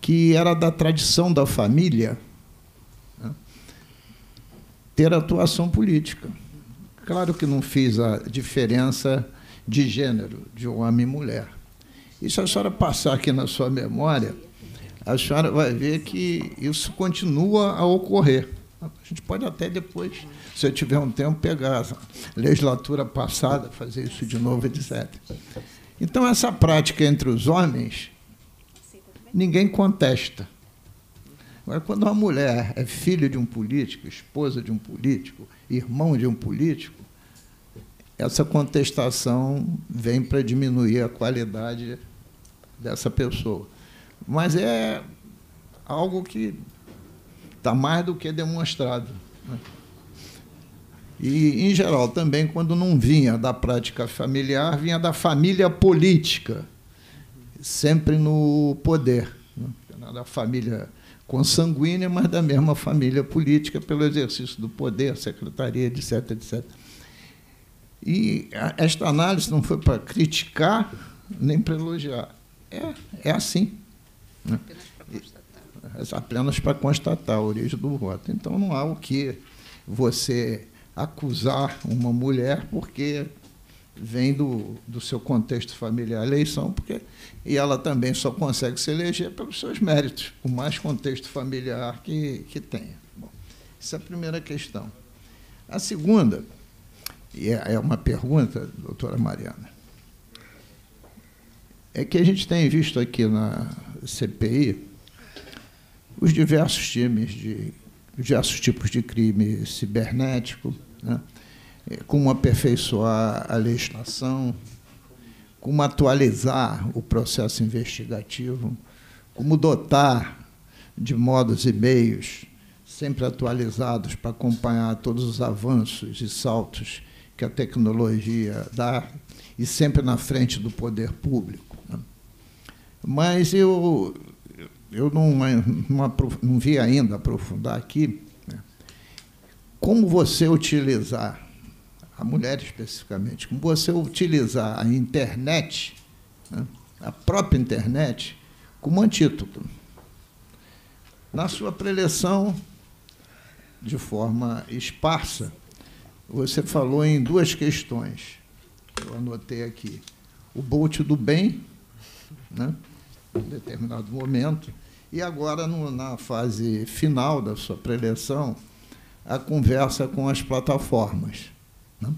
que era da tradição da família né? ter atuação política. Claro que não fiz a diferença de gênero, de homem e mulher. E se a senhora passar aqui na sua memória, a senhora vai ver que isso continua a ocorrer. A gente pode até depois, se eu tiver um tempo, pegar a legislatura passada, fazer isso de novo, etc. Então, essa prática entre os homens, ninguém contesta. Agora, quando uma mulher é filha de um político, esposa de um político, irmão de um político, essa contestação vem para diminuir a qualidade dessa pessoa. Mas é algo que está mais do que demonstrado. Né? E, em geral, também, quando não vinha da prática familiar, vinha da família política, sempre no poder. Da né? família consanguínea, mas da mesma família política, pelo exercício do poder, secretaria, etc. etc. E esta análise não foi para criticar nem para elogiar. É, é assim. Né? Apenas para constatar a origem do voto. Então não há o que você acusar uma mulher porque vem do, do seu contexto familiar a eleição, porque, e ela também só consegue se eleger pelos seus méritos, o mais contexto familiar que, que tenha. Bom, essa é a primeira questão. A segunda, e é, é uma pergunta, doutora Mariana, é que a gente tem visto aqui na CPI os diversos times de diversos tipos de crime cibernético, né? como aperfeiçoar a legislação, como atualizar o processo investigativo, como dotar de modos e meios sempre atualizados para acompanhar todos os avanços e saltos que a tecnologia dá e sempre na frente do poder público. Né? Mas eu, eu não, não, não vi ainda aprofundar aqui né? como você utilizar a mulher especificamente, como você utilizar a internet, né, a própria internet, como antídoto. Na sua preleção, de forma esparsa, você falou em duas questões. Eu anotei aqui. O Bolt do bem, né, em determinado momento, e agora, no, na fase final da sua preleção, a conversa com as plataformas. Né?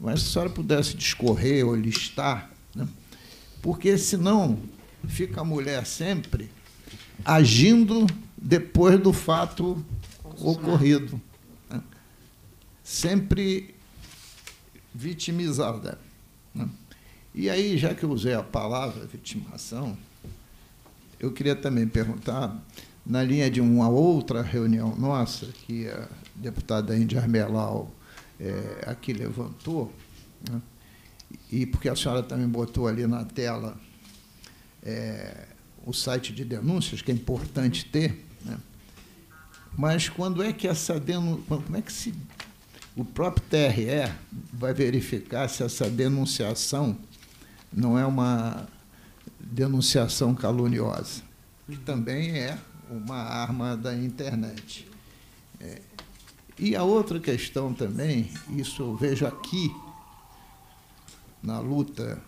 Mas se a senhora pudesse discorrer ou listar, né? porque senão fica a mulher sempre agindo depois do fato ocorrido, né? sempre vitimizada. Né? E aí, já que eu usei a palavra vitimação, eu queria também perguntar, na linha de uma outra reunião nossa, que a deputada Índia Armelau é, aqui levantou, né? e porque a senhora também botou ali na tela é, o site de denúncias, que é importante ter, né? mas quando é que essa denúncia. Como é que se. O próprio TRE vai verificar se essa denunciação não é uma denunciação caluniosa, que também é uma arma da internet. É, e a outra questão também, isso eu vejo aqui na luta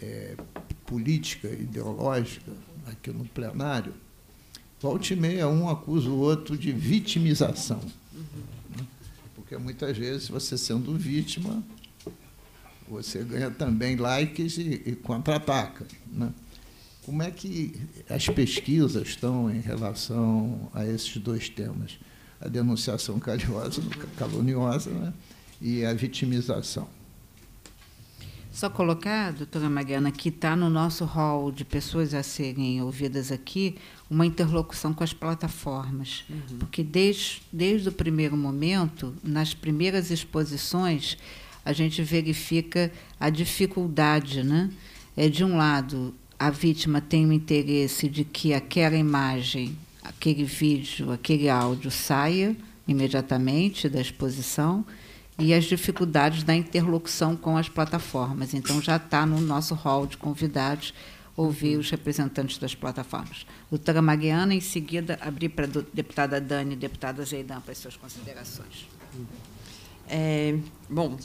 é, política, ideológica, aqui no plenário, volte e meia um acusa o outro de vitimização. Né? Porque muitas vezes você sendo vítima, você ganha também likes e, e contra-ataca. Né? Como é que as pesquisas estão em relação a esses dois temas? a denunciação caliosa, caluniosa né? e a vitimização. Só colocar, doutora Mariana, que está no nosso hall de pessoas a serem ouvidas aqui uma interlocução com as plataformas. Uhum. Porque desde, desde o primeiro momento, nas primeiras exposições, a gente verifica a dificuldade. Né? É, de um lado, a vítima tem o interesse de que aquela imagem aquele vídeo, aquele áudio saia imediatamente da exposição e as dificuldades da interlocução com as plataformas. Então, já está no nosso hall de convidados ouvir os representantes das plataformas. Doutora Maguiana em seguida, abrir para a deputada Dani e deputada Zeidan para as suas considerações. É, bom,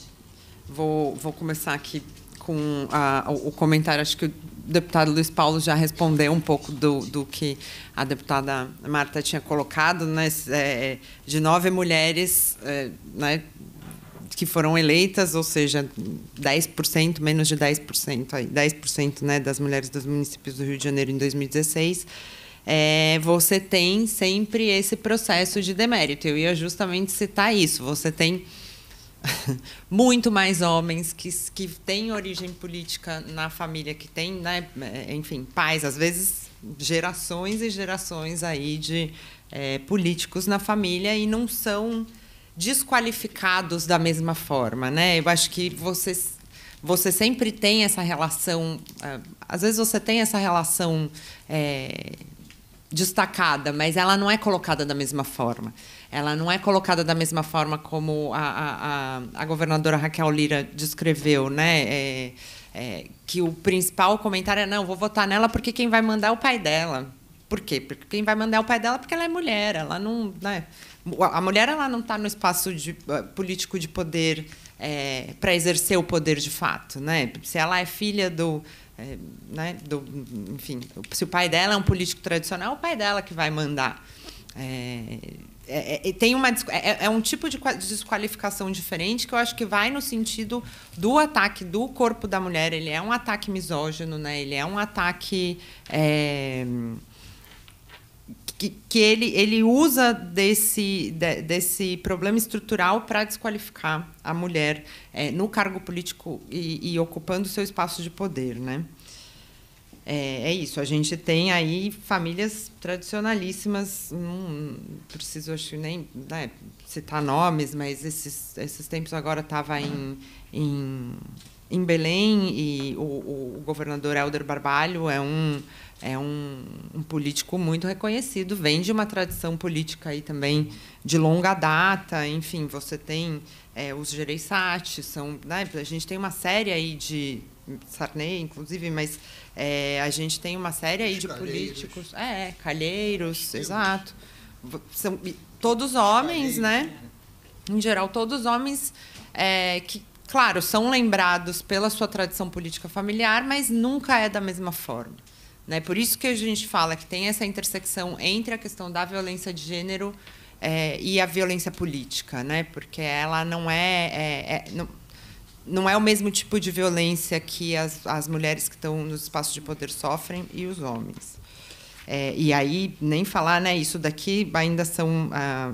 vou, vou começar aqui com a, o comentário, acho que deputado Luiz Paulo já respondeu um pouco do, do que a deputada Marta tinha colocado, né? É, de nove mulheres é, né, que foram eleitas, ou seja, 10%, menos de 10%, aí, 10% né, das mulheres dos municípios do Rio de Janeiro em 2016. É, você tem sempre esse processo de demérito. Eu ia justamente citar isso. Você tem muito mais homens que, que têm origem política na família, que tem, né, é, enfim, pais, às vezes gerações e gerações aí de é, políticos na família e não são desqualificados da mesma forma, né? Eu acho que você, você sempre tem essa relação, é, às vezes você tem essa relação é, destacada, mas ela não é colocada da mesma forma. Ela não é colocada da mesma forma como a, a, a governadora Raquel Lira descreveu, né? É, é, que o principal comentário é não, vou votar nela porque quem vai mandar é o pai dela. Por quê? Porque quem vai mandar é o pai dela porque ela é mulher, ela não. Né? A mulher ela não está no espaço de, eh, político de poder é, eh, para exercer o poder de fato. Né? Se ela é filha do, é, né, do. Enfim, se o pai dela é um político tradicional, é o pai dela que vai mandar. É, é, é, tem uma, é, é, um tipo de desqualificação diferente que eu acho que vai no sentido do ataque do corpo da mulher. Ele é um ataque misógino, né? ele é um ataque. É, que, que, ele, ele usa desse, de, desse problema estrutural para desqualificar a mulher é, no cargo político e, e ocupando seu espaço de poder. Né? É, é, isso, a gente tem aí famílias tradicionalíssimas, não preciso acho, nem né, citar nomes, mas esses, esses tempos agora estava em, em, em, Belém e o, o, governador Helder Barbalho é um, é um, um, político muito reconhecido, vem de uma tradição política aí também de longa data, enfim, você tem é, os Gereissati, são, né, a gente tem uma série aí de Sarney, inclusive, mas é, a gente tem uma série aí de calheiros. políticos. É, calheiros, exato. São todos homens, calheiros. Né? né? Em geral, todos homens é, que, claro, são lembrados pela sua tradição política familiar, mas nunca é da mesma forma. Né? Por isso que a gente fala que tem essa intersecção entre a questão da violência de gênero é, e a violência política, né? porque ela não é. é, é não, não é o mesmo tipo de violência que as, as mulheres que estão nos espaços de poder sofrem e os homens. É, e aí, nem falar, né, isso daqui ainda são ah,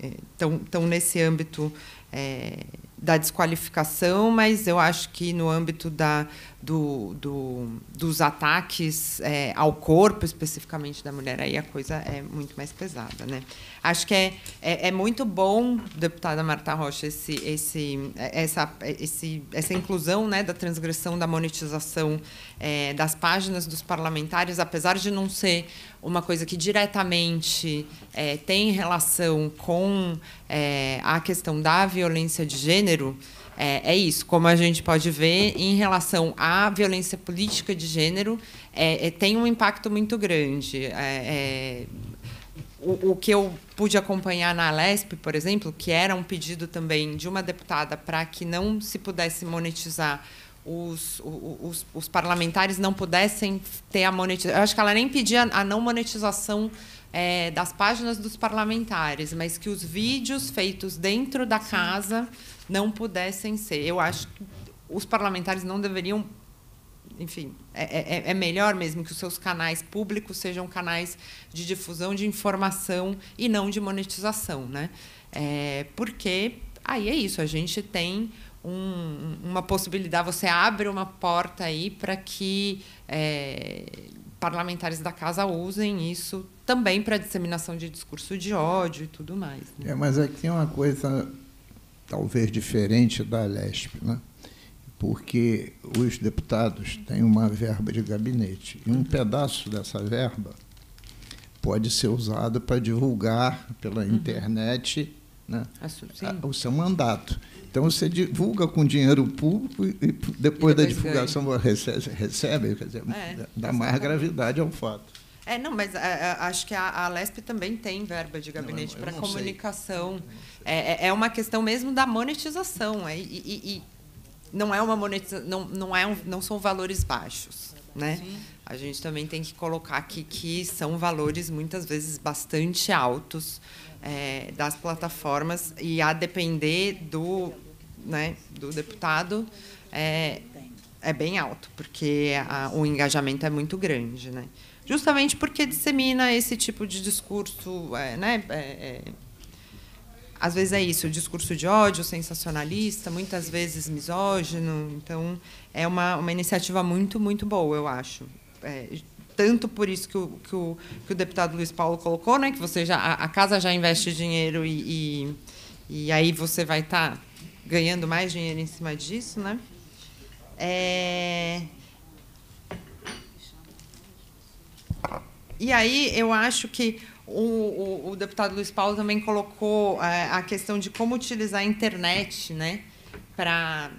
é, é, tão, tão nesse âmbito é, da desqualificação, mas eu acho que no âmbito da, do, do, dos ataques é, ao corpo, especificamente da mulher, aí a coisa é muito mais pesada. Né? Acho que é, é, é muito bom, deputada Marta Rocha, esse, esse, essa, esse, essa inclusão né, da transgressão da monetização é, das páginas dos parlamentares, apesar de não ser uma coisa que diretamente é, tem relação com é, a questão da violência de gênero. É, é, isso, como a gente pode ver, em relação à violência política de gênero, é, é, tem um impacto muito grande. É, é, o, o, que eu pude acompanhar na Lesp, por exemplo, que era um pedido também de uma deputada para que não se pudesse monetizar os, os, os, parlamentares não pudessem ter a monetização. Eu acho que ela nem pedia a não monetização é, das páginas dos parlamentares, mas que os vídeos feitos dentro da casa não pudessem ser. Eu acho que os parlamentares não deveriam. Enfim, é, é, é, é melhor mesmo que os seus canais públicos sejam canais de difusão de informação e não de monetização, né? É, porque aí é isso, a gente tem um, uma possibilidade, você abre uma porta aí para que é, parlamentares da casa usem isso também para disseminação de discurso de ódio e tudo mais. Né? É, mas aqui tem é uma coisa talvez diferente da LESP, né? porque os deputados têm uma verba de gabinete e um pedaço dessa verba pode ser usado para divulgar pela uhum. internet né, ah, ah, o seu mandato. Então você divulga com dinheiro público e, depois, e depois da divulgação ganha. recebe, recebe quer dizer, é, dá mais gravidade ao fato. É, não, mas é, é, acho que a, a LESP também tem verba de gabinete para comunicação. Sei. É. É, é, é uma questão mesmo da monetização. É, e, e, não é uma monetização, não, não, é um, não são valores baixos. Né? A gente também tem que colocar aqui que são valores muitas vezes bastante altos é, das plataformas e a depender do, né, do deputado é, é bem alto, porque a, o engajamento é muito grande, né? Justamente porque dissemina esse tipo de discurso, é, né? É, é às vezes é isso, o discurso de ódio sensacionalista, muitas vezes misógino. Então, é uma, uma iniciativa muito, muito boa, eu acho. É, tanto por isso que o, que o, que, o, deputado Luiz Paulo colocou, né, que você já, a, a casa já investe dinheiro e, e, e aí você vai estar tá ganhando mais dinheiro em cima disso. Né? É... E aí eu acho que o, o, o deputado Luiz Paulo também colocou é, a questão de como utilizar a internet, né? Para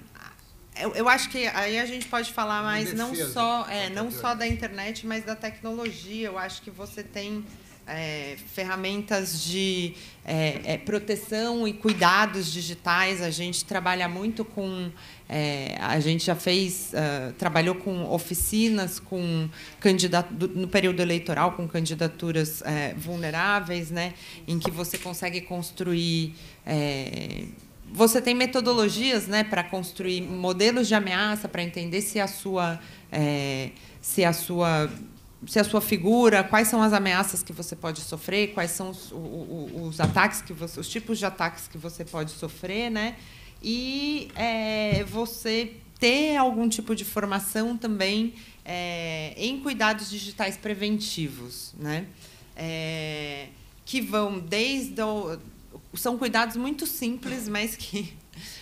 eu, eu, acho que aí a gente pode falar mais não só, é, não só da internet, mas da tecnologia. Eu acho que você tem é, ferramentas de é, é, proteção e cuidados digitais. A gente trabalha muito com. É, a gente já fez. Uh, trabalhou com oficinas, com candidato, no período eleitoral, com candidaturas é, vulneráveis, né, em que você consegue construir é, você tem metodologias né, para construir modelos de ameaça, para entender se a sua, é, se a sua se a sua figura, quais são as ameaças que você pode sofrer, quais são os, os, os ataques que você, os tipos de ataques que você pode sofrer, né? E é, você ter algum tipo de formação também é, em cuidados digitais preventivos, né? É, que vão desde o, são cuidados muito simples, mas que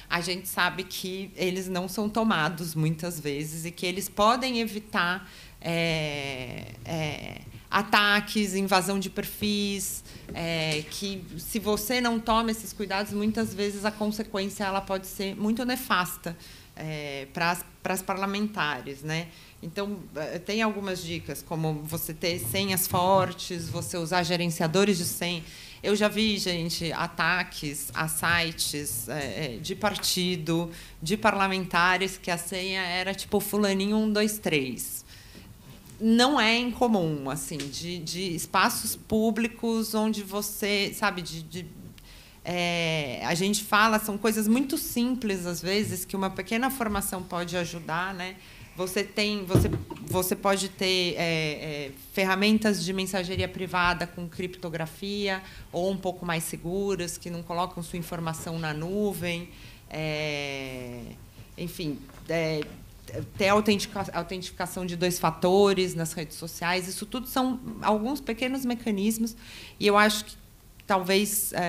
a gente sabe que eles não são tomados muitas vezes e que eles podem evitar é, é, ataques, invasão de perfis, é, que se você não toma esses cuidados, muitas vezes a consequência ela pode ser muito nefasta é, para as parlamentares, né? Então, eh, tem algumas dicas, como você ter senhas fortes, você usar gerenciadores de senha. Eu já vi, gente, ataques a sites é, de partido, de parlamentares, que a senha era tipo fulaninho 123 não é incomum, assim, de, de espaços públicos onde você, sabe, de, de é, a gente fala, são coisas muito simples, às vezes, que uma pequena formação pode ajudar, né? Você tem, você, você pode ter é, é, ferramentas de mensageria privada com criptografia ou um pouco mais seguras, que não colocam sua informação na nuvem. enfim, ter autentica, autentificação de dois fatores nas redes sociais, isso tudo são alguns pequenos mecanismos. E eu acho que talvez é,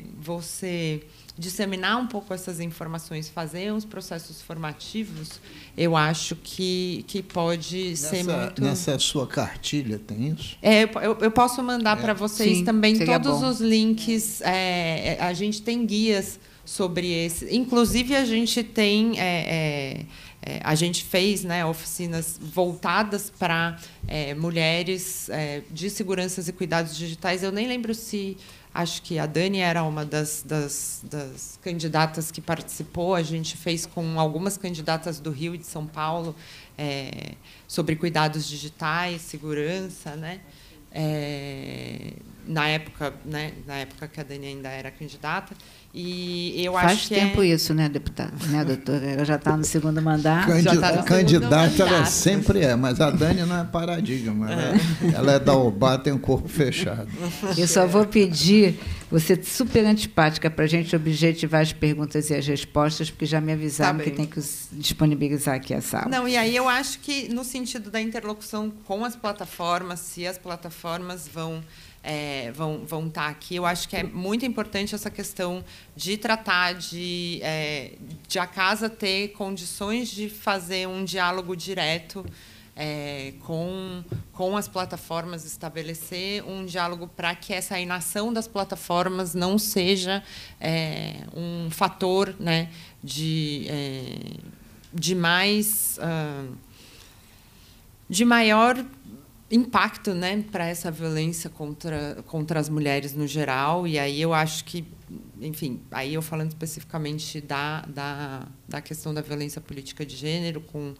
é, você disseminar um pouco essas informações, fazer uns processos formativos, eu acho que, que pode nessa, ser muito. Nessa sua cartilha tem isso? É, eu, eu posso mandar é. para vocês Sim, também todos bom. os links. É, é, a gente tem guias sobre esse. Inclusive, a gente tem. É, é é, a gente fez né, oficinas voltadas para é, mulheres é, de seguranças e cuidados digitais. Eu nem lembro se acho que a Dani era uma das, das, das, candidatas que participou. A gente fez com algumas candidatas do Rio e de São Paulo é, sobre cuidados digitais, segurança, né? É, na época, né, na época que a Dani ainda era candidata. E eu Faz acho que é tempo é... isso, né, deputada? Né, doutora? Ela já está no segundo mandato. Candid... Tá candidata segundo ela sempre é, mas a Dani não é paradigma. Ela é, ela é da OBA, tem o um corpo fechado. Eu só vou pedir você é super antipática para a gente objetivar as perguntas e as respostas, porque já me avisaram tá que tem que disponibilizar aqui a sala. Não, e aí eu acho que no sentido da interlocução com as plataformas, se as plataformas vão é, vão vão estar tá aqui. Eu acho que é muito importante essa questão de tratar de, é, de a casa ter condições de fazer um diálogo direto é, com, com as plataformas, estabelecer um diálogo para que essa inação das plataformas não seja é, um fator né, de, é, de mais. Uh, de maior impacto né, para essa violência contra, contra as mulheres no geral. E aí eu acho que, enfim, aí eu falando especificamente da, da, da questão da violência política de gênero, com,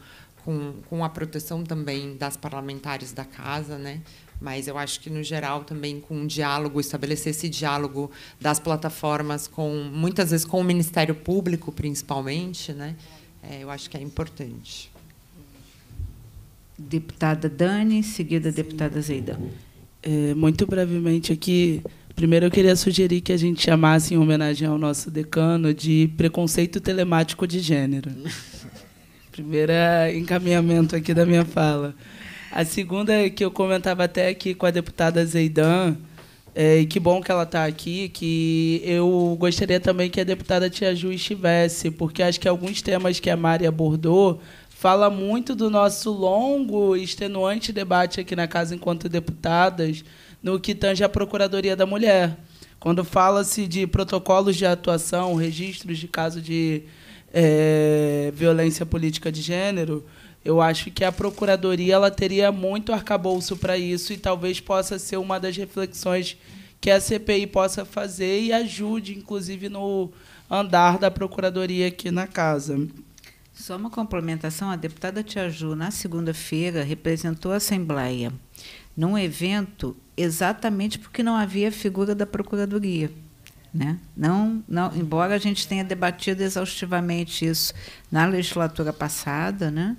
com, com a proteção também das parlamentares da casa, né? mas eu acho que no geral também com um diálogo estabelecer esse diálogo das plataformas com muitas vezes com o Ministério Público principalmente né é, eu acho que é importante Deputada Dani, seguida deputada Zeidan. É, muito brevemente aqui, primeiro eu queria sugerir que a gente chamasse, em homenagem ao nosso decano, de preconceito telemático de gênero. Primeiro é encaminhamento aqui da minha fala. A segunda é que eu comentava até aqui com a deputada Zeidan, é, e que bom que ela está aqui, que eu gostaria também que a deputada Tia Ju estivesse, porque acho que alguns temas que a Mari abordou fala muito do nosso longo e extenuante debate aqui na casa enquanto deputadas no que tange à Procuradoria da Mulher. Quando fala-se de protocolos de atuação, registros de caso de é, violência política de gênero, eu acho que a Procuradoria ela teria muito arcabouço para isso e talvez possa ser uma das reflexões que a CPI possa fazer e ajude, inclusive, no andar da Procuradoria aqui na casa. Só uma complementação, a deputada Tia Ju, na segunda-feira, representou a Assembleia num evento exatamente porque não havia figura da Procuradoria. Né? Não, não, embora a gente tenha debatido exaustivamente isso na legislatura passada, né?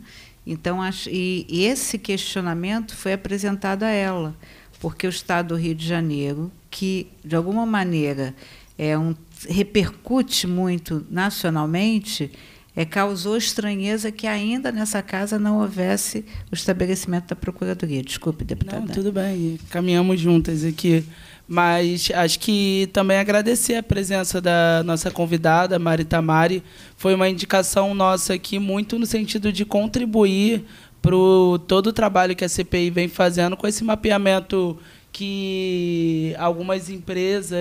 então acho, e esse questionamento foi apresentado a ela, porque o Estado do Rio de Janeiro, que de alguma maneira é um, repercute muito nacionalmente, é, causou estranheza que ainda nessa casa não houvesse o estabelecimento da Procuradoria. Desculpe, deputada. Não, tudo bem, caminhamos juntas aqui. Mas acho que também agradecer a presença da nossa convidada, Mari Tamari. Foi uma indicação nossa aqui, muito no sentido de contribuir para todo o trabalho que a CPI vem fazendo com esse mapeamento que algumas empresas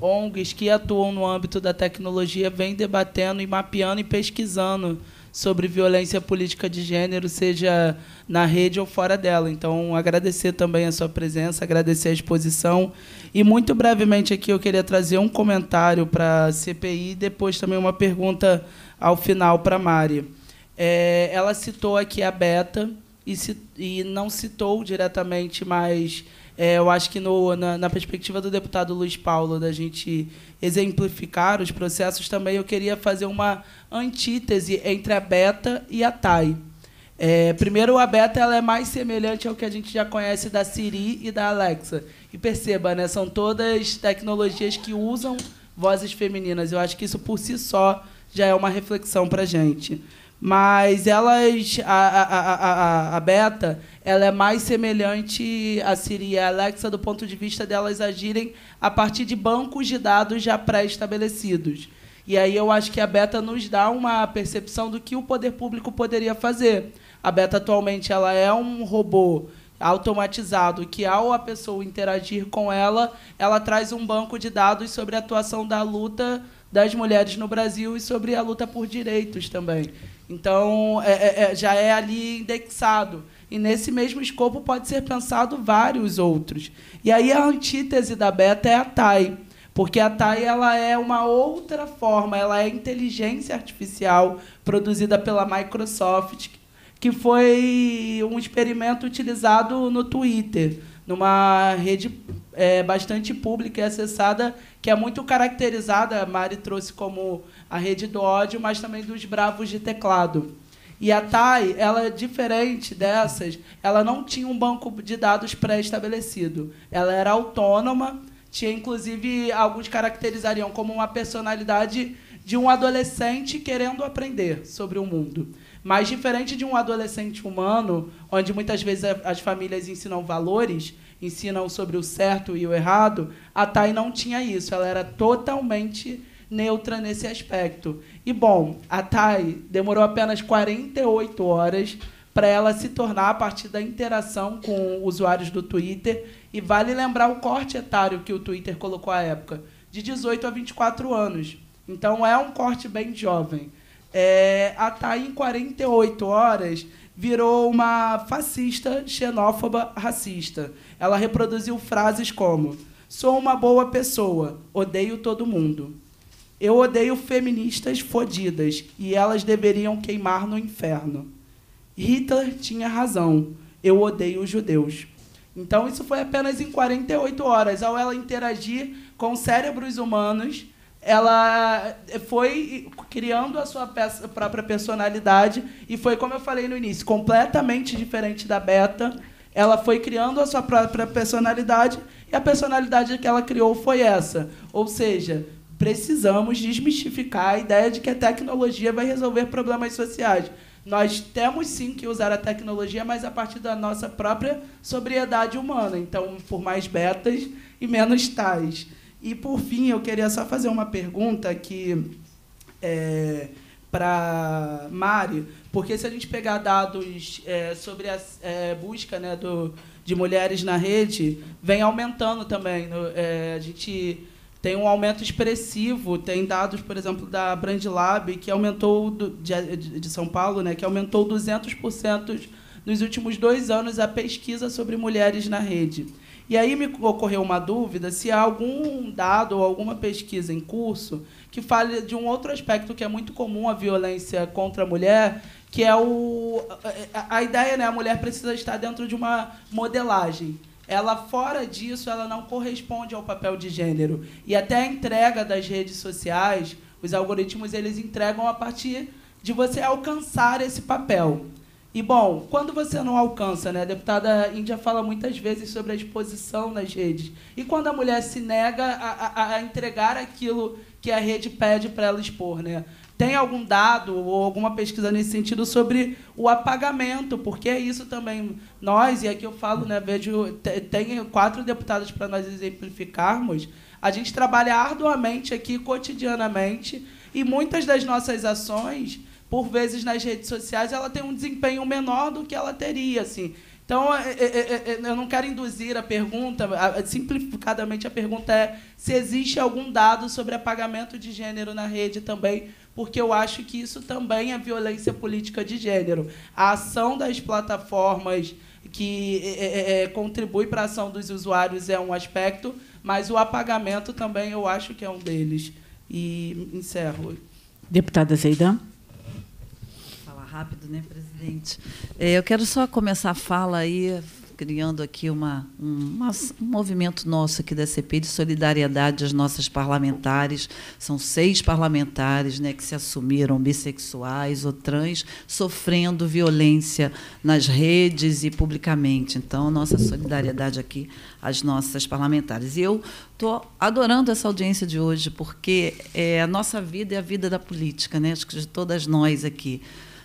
ONGs que atuam no âmbito da tecnologia vêm debatendo e mapeando e pesquisando sobre violência política de gênero, seja na rede ou fora dela. Então, agradecer também a sua presença, agradecer a exposição. E, muito brevemente aqui, eu queria trazer um comentário para a CPI e depois também uma pergunta ao final para a Mari. É, ela citou aqui a Beta e, e não citou diretamente, mas é, eu acho que no, na, na, perspectiva do deputado Luiz Paulo, da gente exemplificar os processos, também eu queria fazer uma antítese entre a beta e a TAI. É, primeiro, a beta ela é mais semelhante ao que a gente já conhece da Siri e da Alexa. E perceba, né, são todas tecnologias que usam vozes femininas. Eu acho que isso por si só já é uma reflexão para a gente. Mas elas, a, a, a, a, a beta, ela é mais semelhante à Siri e à Alexa do ponto de vista delas agirem a partir de bancos de dados já pré-estabelecidos. E aí eu acho que a Beta nos dá uma percepção do que o poder público poderia fazer. A Beta atualmente ela é um robô automatizado que ao a pessoa interagir com ela, ela traz um banco de dados sobre a atuação da luta das mulheres no Brasil e sobre a luta por direitos também. Então é, é, é já é ali indexado. E nesse mesmo escopo pode ser pensado vários outros. E aí a antítese da beta é a TAI, porque a TAI ela é uma outra forma, ela é inteligência artificial produzida pela Microsoft, que foi um experimento utilizado no Twitter, numa rede é, bastante pública e acessada, que é muito caracterizada, a Mari trouxe como a rede do ódio, mas também dos bravos de teclado. E a TAI, ela é diferente dessas, ela não tinha um banco de dados pré-estabelecido. Ela era autônoma, tinha inclusive alguns caracterizariam como uma personalidade de um adolescente querendo aprender sobre o mundo. Mas diferente de um adolescente humano, onde muitas vezes as famílias ensinam valores, ensinam sobre o certo e o errado, a TAI não tinha isso. Ela era totalmente neutra nesse aspecto. E bom, a Thay demorou apenas 48 horas para ela se tornar a partir da interação com usuários do Twitter. E vale lembrar o corte etário que o Twitter colocou à época, de 18 a 24 anos. Então é um corte bem jovem. É, a Thay, em 48 horas, virou uma fascista, xenófoba, racista. Ela reproduziu frases como: Sou uma boa pessoa, odeio todo mundo. Eu odeio feministas fodidas e elas deveriam queimar no inferno. Hitler tinha razão. Eu odeio os judeus. Então, isso foi apenas em 48 horas. Ao ela interagir com cérebros humanos, ela foi criando a sua peça, própria personalidade e foi, como eu falei no início, completamente diferente da Beta. Ela foi criando a sua própria personalidade e a personalidade que ela criou foi essa. Ou seja, precisamos desmistificar a ideia de que a tecnologia vai resolver problemas sociais. Nós temos sim que usar a tecnologia, mas a partir da nossa própria sobriedade humana. Então, por mais betas e menos tais. E, por fim, eu queria só fazer uma pergunta que é, para Mari, porque se a gente pegar dados é, sobre a é, busca né, do, de mulheres na rede, vem aumentando também. No, é, a gente tem um aumento expressivo. Tem dados, por exemplo, da Brand Lab, que aumentou, de, de São Paulo, né, que aumentou 200% nos últimos dois anos a pesquisa sobre mulheres na rede. E aí me ocorreu uma dúvida se há algum dado ou alguma pesquisa em curso que fale de um outro aspecto que é muito comum a violência contra a mulher, que é o a ideia, né, a mulher precisa estar dentro de uma modelagem ela fora disso, ela não corresponde ao papel de gênero. E até a entrega das redes sociais, os algoritmos eles entregam a partir de você alcançar esse papel. E bom, quando você não alcança, né? A deputada Índia fala muitas vezes sobre a exposição nas redes. E quando a mulher se nega a, a, a entregar aquilo que a rede pede para ela expor, né? Tem algum dado ou alguma pesquisa nesse sentido sobre o apagamento? Porque é isso também. Nós, e aqui eu falo, né, vejo, tem quatro deputados para nós exemplificarmos. A gente trabalha arduamente aqui, cotidianamente, e muitas das nossas ações, por vezes nas redes sociais, ela tem um desempenho menor do que ela teria. Assim. Então, é, é, é, eu não quero induzir a pergunta, simplificadamente a pergunta é se existe algum dado sobre apagamento de gênero na rede também porque eu acho que isso também é violência política de gênero. A ação das plataformas que é, é, é, é contribui para a ação dos usuários é um aspecto, mas o apagamento também eu acho que é um deles. E encerro. Deputada Zeidan. Falar rápido, né, presidente? É, eu quero só começar a fala aí criando aqui uma, um, um movimento nosso aqui da CP de solidariedade às nossas parlamentares. São seis parlamentares né, que se assumiram bissexuais ou trans, sofrendo violência nas redes e publicamente. Então, nossa solidariedade aqui às nossas parlamentares. E eu estou adorando essa audiência de hoje, porque é a nossa vida é a vida da política, né? acho que de todas nós aqui.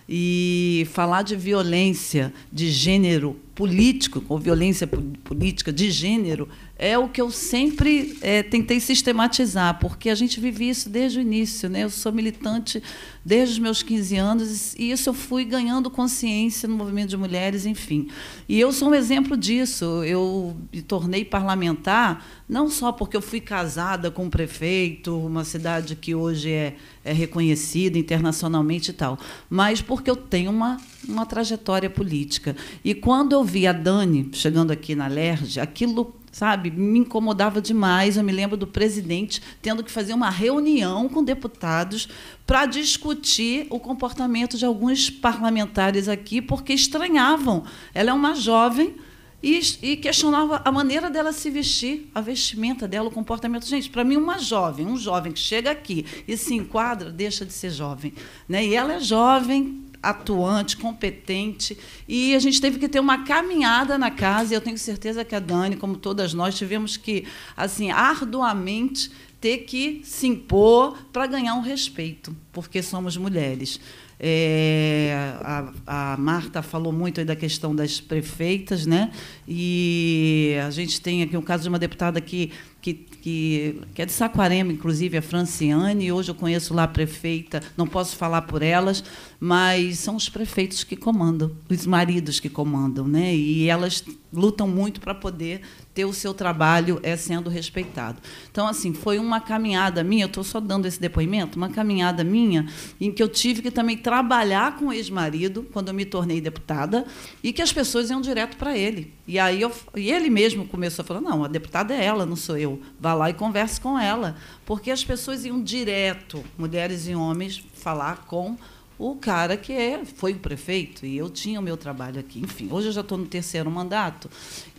E falar de violência de gênero político, com violência política de gênero, é o que eu sempre é, tentei sistematizar, porque a gente vive isso desde o início. Né? Eu sou militante desde os meus 15 anos e isso eu fui ganhando consciência no movimento de mulheres, enfim. E eu sou um exemplo disso. Eu me tornei parlamentar não só porque eu fui casada com um prefeito, uma cidade que hoje é, é reconhecida internacionalmente e tal, mas porque eu tenho uma uma trajetória política. E quando eu vi a Dani chegando aqui na LERJ, aquilo sabe? Me incomodava demais. Eu me lembro do presidente tendo que fazer uma reunião com deputados para discutir o comportamento de alguns parlamentares aqui, porque estranhavam. Ela é uma jovem e, e questionava a maneira dela se vestir, a vestimenta dela, o comportamento. Gente, para mim, uma jovem, um jovem que chega aqui e se enquadra, deixa de ser jovem. Né? E ela é jovem, atuante, competente. E a gente teve que ter uma caminhada na casa, e eu tenho certeza que a Dani, como todas nós, tivemos que, assim, arduamente ter que se impor para ganhar um respeito, porque somos mulheres. É, a, a, Marta falou muito da questão das prefeitas, né? E a gente tem aqui um caso de uma deputada que, que, que, que é de Saquarema, inclusive, a Franciane, e hoje eu conheço lá a prefeita, não posso falar por elas, mas são os prefeitos que comandam, os maridos que comandam, né? E elas lutam muito para poder ter o seu trabalho é sendo respeitado. Então, assim, foi uma caminhada minha, eu estou só dando esse depoimento, uma caminhada minha em que eu tive que também trabalhar com o ex-marido quando eu me tornei deputada e que as pessoas iam direto para ele. E aí eu, e ele mesmo começou a falar, não, a deputada é ela, não sou eu. Vá lá e converse com ela. Porque as pessoas iam direto, mulheres e homens, falar com o cara que é, foi o prefeito e eu tinha o meu trabalho aqui. Enfim, hoje eu já estou no terceiro mandato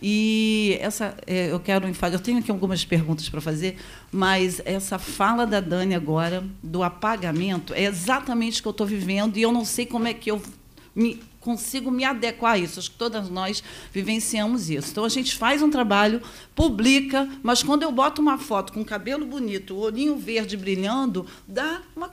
e essa é, eu quero eu tenho aqui algumas perguntas para fazer, mas essa fala da Dani agora do apagamento é exatamente o que eu estou vivendo e eu não sei como é que eu me, consigo me adequar a isso. Acho que todas nós vivenciamos isso. Então a gente faz um trabalho, publica, mas quando eu boto uma foto com cabelo bonito, o olhinho verde brilhando, dá uma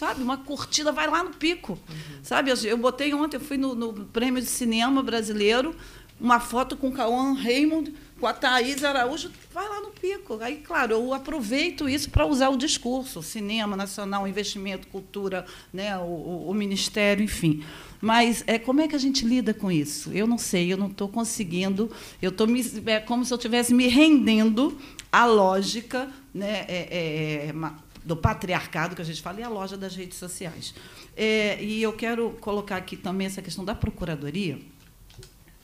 sabe, uma curtida, vai lá no pico. Uhum. Sabe, eu, botei ontem, eu fui no, no, Prêmio de Cinema Brasileiro, uma foto com o Cauã Raymond, com a Thaís Araújo, vai lá no pico. Aí, claro, eu aproveito isso para usar o discurso, cinema nacional, investimento, cultura, né, o, o, o, ministério, enfim. Mas é, como é que a gente lida com isso? Eu não sei, eu não estou conseguindo. Eu tô me, é como se eu estivesse me rendendo à lógica né, é, é, é do patriarcado que a gente fala e a loja das redes sociais. É, e eu quero colocar aqui também essa questão da procuradoria.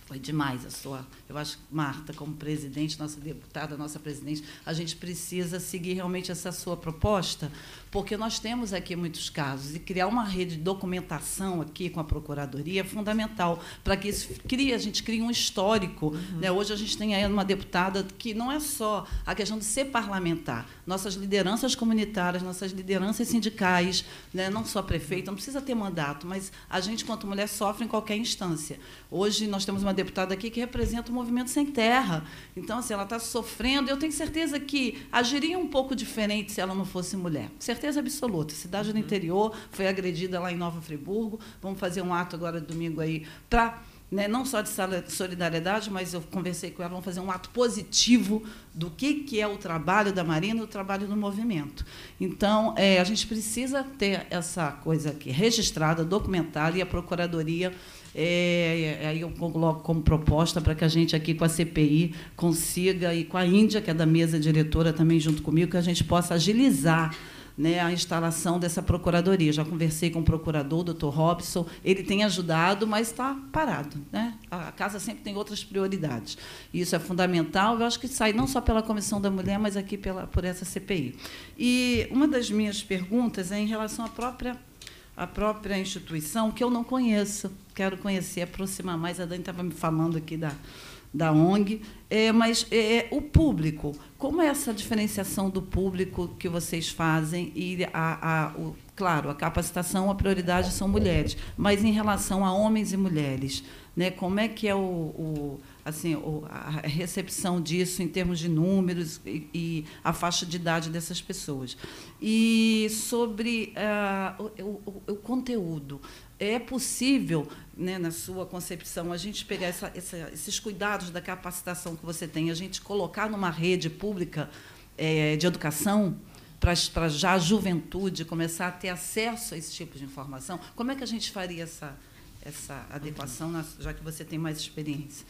Foi demais a sua. Eu acho, Marta, como presidente, nossa deputada, nossa presidente, a gente precisa seguir realmente essa sua proposta, porque nós temos aqui muitos casos, e criar uma rede de documentação aqui com a Procuradoria é fundamental para que isso crie, a gente crie um histórico. Uhum. Né? Hoje a gente tem aí uma deputada que não é só a questão de ser parlamentar, nossas lideranças comunitárias, nossas lideranças sindicais, né? não só prefeita, não precisa ter mandato, mas a gente, quanto mulher, sofre em qualquer instância. Hoje nós temos uma deputada aqui que representa o movimento sem terra. Então, assim, ela está sofrendo. Eu tenho certeza que agiria um pouco diferente se ela não fosse mulher certeza absoluta. Cidade do uhum. interior foi agredida lá em Nova Friburgo. Vamos fazer um ato agora domingo aí para né, não só de solidariedade, mas eu conversei com ela, vamos fazer um ato positivo do que, que é o trabalho da Marina e o trabalho do movimento. Então, é, a gente precisa ter essa coisa aqui registrada, documentada, e a Procuradoria, é, é, aí eu coloco como proposta para que a gente aqui com a CPI consiga, e com a Índia, que é da mesa diretora também junto comigo, que a gente possa agilizar né, a instalação dessa procuradoria. Já conversei com o procurador, doutor Robson, ele tem ajudado, mas está parado. Né? A casa sempre tem outras prioridades. Isso é fundamental, eu acho que sai não só pela Comissão da Mulher, mas aqui pela, por essa CPI. E uma das minhas perguntas é em relação à própria à própria instituição, que eu não conheço, quero conhecer, aproximar mais. A Dani estava me falando aqui da, da ONG, é, mas é, é o público, como é essa diferenciação do público que vocês fazem e a, a o, claro, a capacitação, a prioridade são mulheres, mas em relação a homens e mulheres, né? Como é que é o, o assim o, a recepção disso em termos de números e, e, a faixa de idade dessas pessoas e sobre uh, o, o conteúdo é possível, né, na sua concepção, a gente pegar essa, essa, esses cuidados da capacitação que você tem, a gente colocar numa rede pública é, de educação para já a juventude começar a ter acesso a esse tipo de informação? Como é que a gente faria essa, essa adequação, já que você tem mais experiência?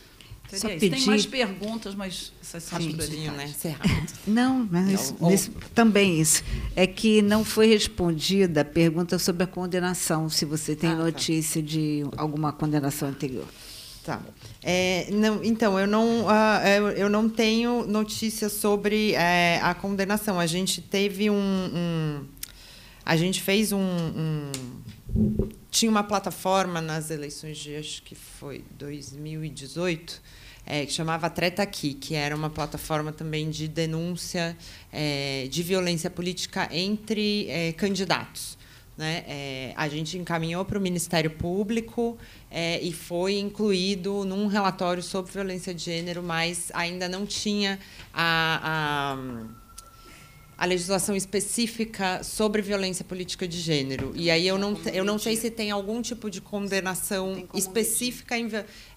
Só Tem mais perguntas, mas essas são Rapidinho, as né? Ah, não, mas isso, Ou... também isso. É que não foi respondida a pergunta sobre a condenação, se você tem ah, tá. notícia tá. de alguma condenação anterior. Tá. É, não, então, eu não, uh, eu, eu, não tenho notícia sobre uh, a condenação. A gente teve um, um a gente fez um, um tinha uma plataforma nas eleições de acho que foi 2018 é, eh, que chamava Treta Aqui, que era uma plataforma também de denúncia é, de violência política entre é, candidatos. Né? a gente encaminhou para o Ministério Público e foi incluído num relatório sobre violência de gênero, mas ainda não tinha a, a a legislação específica sobre violência política de gênero. E aí eu não, eu não sei se tem algum tipo de condenação específica. Em,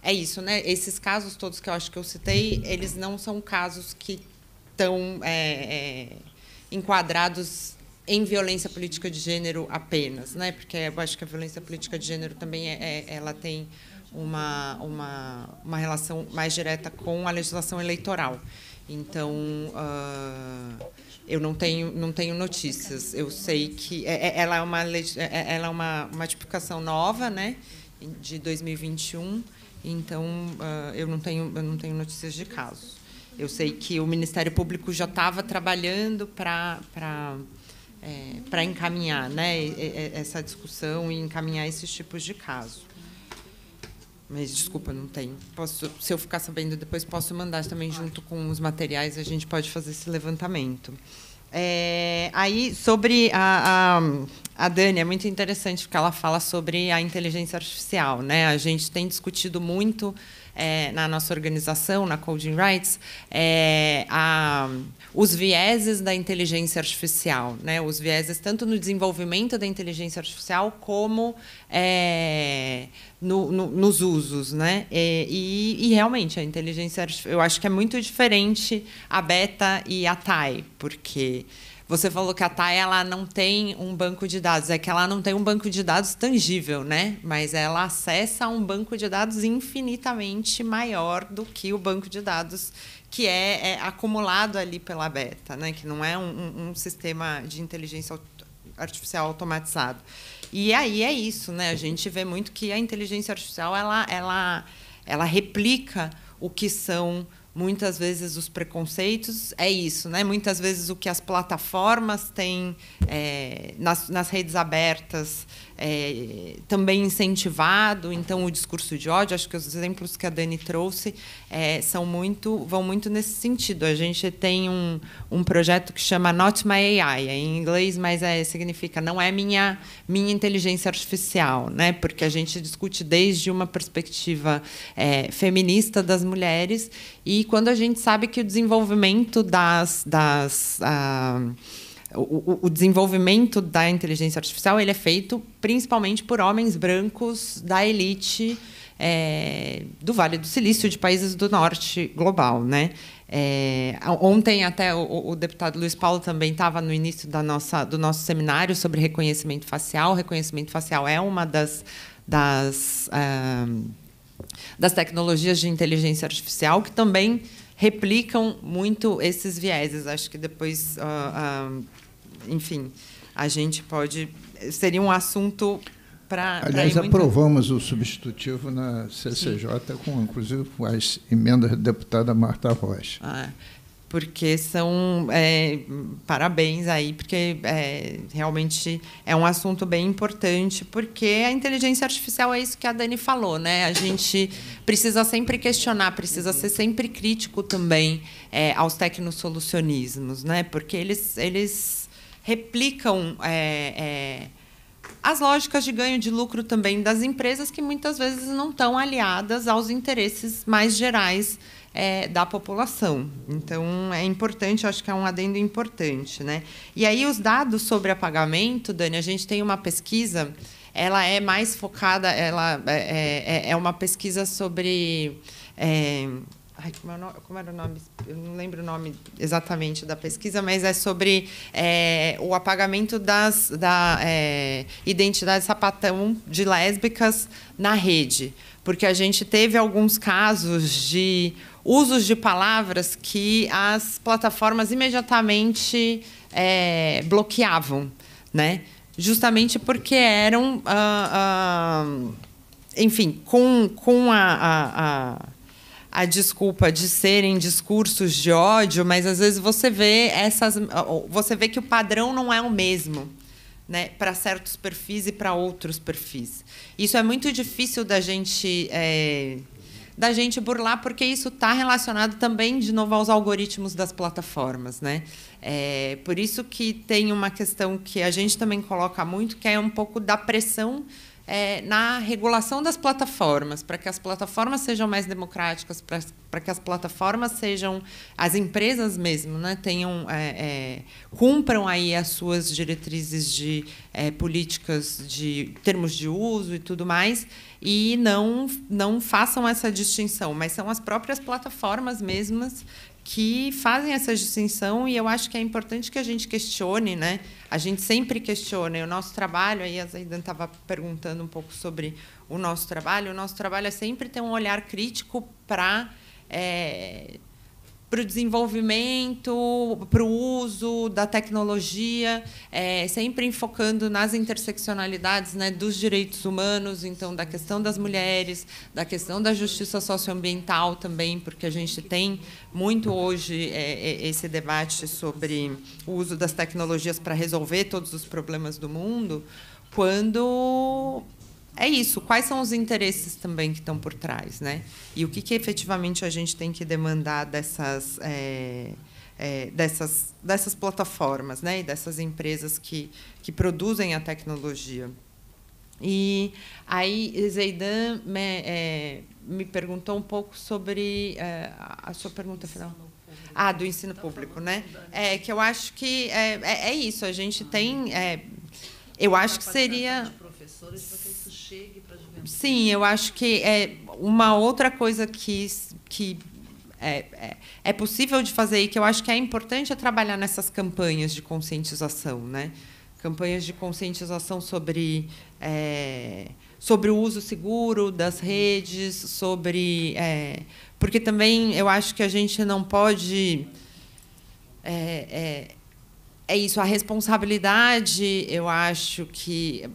é isso, né? Esses casos todos que eu acho que eu citei, eles não são casos que estão é, é, enquadrados em violência política de gênero apenas, né? Porque eu acho que a violência política de gênero também é, é ela tem uma, uma, uma relação mais direta com a legislação eleitoral. Então uh, eu não tenho, não tenho notícias. Eu sei que é, é, ela é uma, é, ela é uma, uma tipificação nova, né, de 2021. Então, ah, eu não tenho, eu não tenho notícias de casos. Eu sei que o Ministério Público já estava trabalhando para é, para eh, encaminhar né, essa discussão e encaminhar esses tipos de caso. Mas desculpa, não tenho. Posso, se eu ficar sabendo depois, posso mandar também junto com os materiais, a gente pode fazer esse levantamento. É, aí, sobre a, a, a, Dani, é muito interessante porque ela fala sobre a inteligência artificial. Né? A gente tem discutido muito é, na nossa organização, na Coding Rights, é, a, os vieses da inteligência artificial, né? os vieses tanto no desenvolvimento da inteligência artificial como é, no, no, nos usos. Né? E, e, realmente, a inteligência artificial, eu acho que é muito diferente a Beta e a TAI, porque... Você falou que a Thay, ela não tem um banco de dados, é que ela não tem um banco de dados tangível, né? Mas ela acessa um banco de dados infinitamente maior do que o banco de dados que é, é acumulado ali pela Beta, né? Que não é um, um sistema de inteligência artificial automatizado. E aí é isso, né? A gente vê muito que a inteligência artificial ela, ela, ela replica o que são muitas vezes os preconceitos é isso, né? Muitas vezes o que as plataformas têm é, nas, nas redes abertas é, também incentivado. Então, o discurso de ódio, acho que os exemplos que a Dani trouxe é, são muito, vão muito nesse sentido. A gente tem um, um projeto que chama Not My AI, é em inglês, mas é, significa não é minha, minha inteligência artificial, né? porque a gente discute desde uma perspectiva é, feminista das mulheres e quando a gente sabe que o desenvolvimento das. das ah, o, o, desenvolvimento da inteligência artificial ele é feito principalmente por homens brancos da elite é, do Vale do Silício, de países do norte global, né? É, ontem até o, o, deputado Luiz Paulo também estava no início da nossa, do nosso seminário sobre reconhecimento facial. Reconhecimento facial é uma das, das, ah, das tecnologias de inteligência artificial que também replicam muito esses vieses. Acho que depois, uh, uh, enfim, a gente pode. Seria um assunto para. Aliás, muito... aprovamos o substitutivo na CCJ, Sim. com, inclusive com as emendas da deputada Marta Rocha. Ah, é porque são é, parabéns aí, porque é, realmente é um assunto bem importante, porque a inteligência artificial é isso que a Dani falou, né? A gente precisa sempre questionar, precisa ser sempre crítico também é, aos tecnosolucionismos, né? Porque eles, eles replicam é, é as lógicas de ganho de lucro também das empresas que muitas vezes não estão aliadas aos interesses mais gerais é, da população. Então é importante, acho que é um adendo importante, né? E aí os dados sobre apagamento, Dani, a gente tem uma pesquisa, ela é mais focada, ela é, é, é uma pesquisa sobre é, Ai, como, é como, era o nome? Eu não lembro o nome exatamente da pesquisa, mas é sobre é, o apagamento das da, é, identidades sapatão de lésbicas na rede. Porque a gente teve alguns casos de usos de palavras que as plataformas imediatamente é, bloqueavam, né? Justamente porque eram. Ah, ah, enfim, com, com a, a, a a desculpa de serem discursos de ódio, mas às vezes você vê essas, você vê que o padrão não é o mesmo, né, para certos perfis e para outros perfis. Isso é muito difícil da gente é, da gente burlar, porque isso está relacionado também, de novo, aos algoritmos das plataformas, né? É, por isso que tem uma questão que a gente também coloca muito, que é um pouco da pressão é, na regulação das plataformas, para que as plataformas sejam mais democráticas, para que as plataformas sejam, as empresas mesmo, né, tenham, é, é, cumpram aí as suas diretrizes de é, políticas de termos de uso e tudo mais, e não, não façam essa distinção, mas são as próprias plataformas mesmas que fazem essa distinção e eu acho que é importante que a gente questione, né? A gente sempre questiona. E o nosso trabalho, aí a Zaidan estava perguntando um pouco sobre o nosso trabalho. O nosso trabalho é sempre ter um olhar crítico para é, eh, para o desenvolvimento, para o uso da tecnologia, é, sempre enfocando nas interseccionalidades né, dos direitos humanos, então da questão das mulheres, da questão da justiça socioambiental também, porque a gente tem muito hoje é, é esse debate sobre o uso das tecnologias para resolver todos os problemas do mundo, quando é isso. Quais são os interesses também que estão por trás, né? E o que, que efetivamente a gente tem que demandar dessas, é, é, dessas, dessas plataformas, né? E dessas empresas que, que produzem a tecnologia. E aí, Zeidan me, é, me perguntou um pouco sobre é, a sua pergunta final. Ah, do ensino tá público, né? É que eu acho que é, é, é isso. A gente ah. tem, é, eu tá acho que seria Sim, eu acho que é uma outra coisa que, que é, é, é, possível de fazer e que eu acho que é importante é trabalhar nessas campanhas de conscientização, né? Campanhas de conscientização sobre é, sobre o uso seguro das redes, sobre é, porque também eu acho que a gente não pode é, é, é isso, a responsabilidade, eu acho que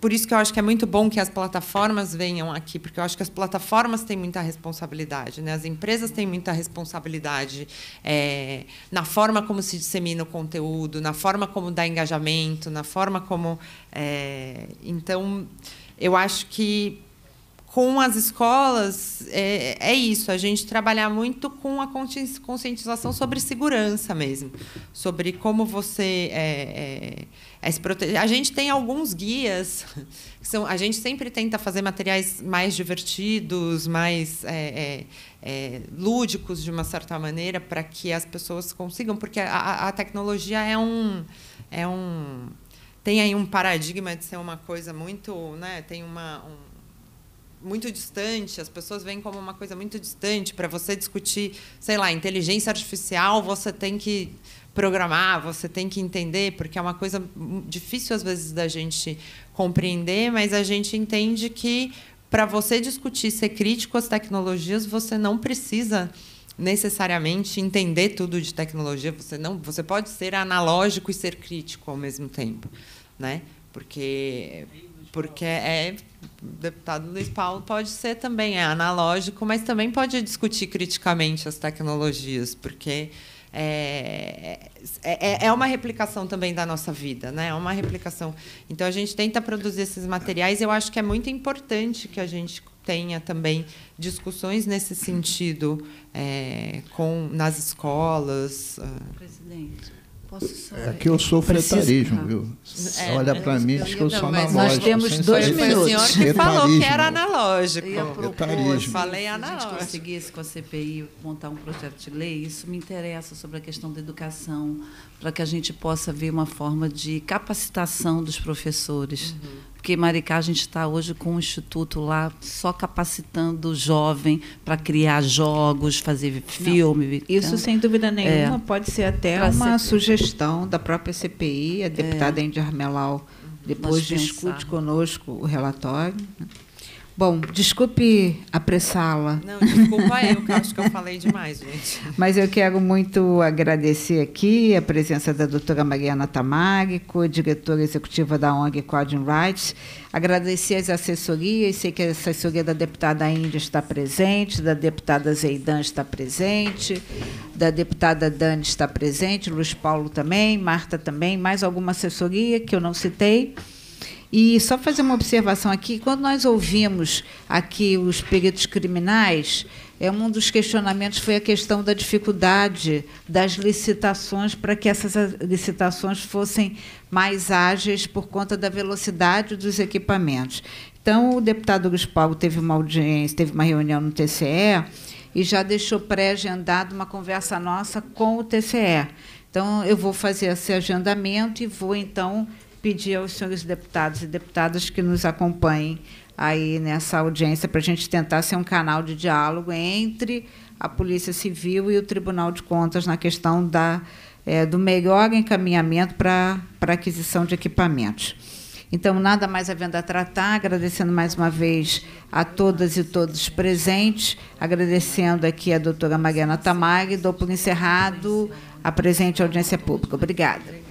por isso que eu acho que é muito bom que as plataformas venham aqui, porque eu acho que as plataformas têm muita responsabilidade, né? as empresas têm muita responsabilidade é, na forma como se dissemina o conteúdo, na forma como dá engajamento, na forma como. É, então, eu acho que com as escolas, é, é isso, a gente trabalhar muito com a conscientização sobre segurança mesmo, sobre como você é, é, é se proteger. A gente tem alguns guias, que são, a gente sempre tenta fazer materiais mais divertidos, mais é, é, lúdicos, de uma certa maneira, para que as pessoas consigam, porque a, a tecnologia é um. É um tem aí um paradigma de ser uma coisa muito, né? Tem uma, um, muito distante, as pessoas veem como uma coisa muito distante. Para você discutir, sei lá, inteligência artificial, você tem que programar, você tem que entender, porque é uma coisa difícil às vezes da gente compreender, mas a gente entende que para você discutir, ser crítico às tecnologias, você não precisa necessariamente entender tudo de tecnologia. Você não, você pode ser analógico e ser crítico ao mesmo tempo, né? Porque porque é deputado Luiz Paulo pode ser também é analógico, mas também pode discutir criticamente as tecnologias, porque é, é, é, é, uma replicação também da nossa vida, né? É uma replicação. Então a gente tenta produzir esses materiais. Eu acho que é muito importante que a gente tenha também discussões nesse sentido é, com nas escolas. Ah. Presidente posso É que eu sou fretarismo, viu? É, Olha né? para mim, diz que eu sou analógico. Nós temos dois minutos. Foi o senhor que falou que era analógico. Eu, falei analógico. Se a gente conseguisse com a CPI montar um projeto de lei, isso me interessa sobre a questão da educação, para que a gente possa ver uma forma de capacitação dos professores. Uhum porque Maricá a gente está hoje com um instituto lá só capacitando o jovem para criar jogos, fazer filme. Não, isso, então, sem dúvida nenhuma, é, pode ser até uma sugestão da própria CPI, a deputada é. Endiar uhum. depois discute conosco o relatório. Né? Bom, desculpe apressá-la. Não, desculpa eu, que eu acho que eu falei demais, gente. Mas eu quero muito agradecer aqui a presença da doutora Mariana Tamari, co-diretora executiva da ONG Quadrin Rights. Agradecer as assessorias, sei que a assessoria da deputada Índia está presente, da deputada Zeidan está presente, da deputada Dani está presente, Luiz Paulo também, Marta também, mais alguma assessoria que eu não citei. E só fazer uma observação aqui, quando nós ouvimos aqui os peritos criminais, é um dos questionamentos foi a questão da dificuldade das licitações para que essas ah, licitações fossem mais ágeis por conta da velocidade dos equipamentos. Então, o deputado Luiz Paulo teve uma audiência, teve uma reunião no TCE e já deixou pré-agendado uma conversa nossa com o TCE. Então, eu vou fazer esse agendamento e vou, então, pedir aos senhores deputados e deputadas que nos acompanhem aí nessa audiência para a gente tentar ser um canal de diálogo entre a Polícia Civil e o Tribunal de Contas na questão da, é, do melhor encaminhamento para a aquisição de equipamentos. Então, nada mais havendo a tratar, agradecendo mais uma vez a todas e todos presentes, agradecendo aqui a doutora Mariana dou por encerrado, a presente audiência pública. Obrigada.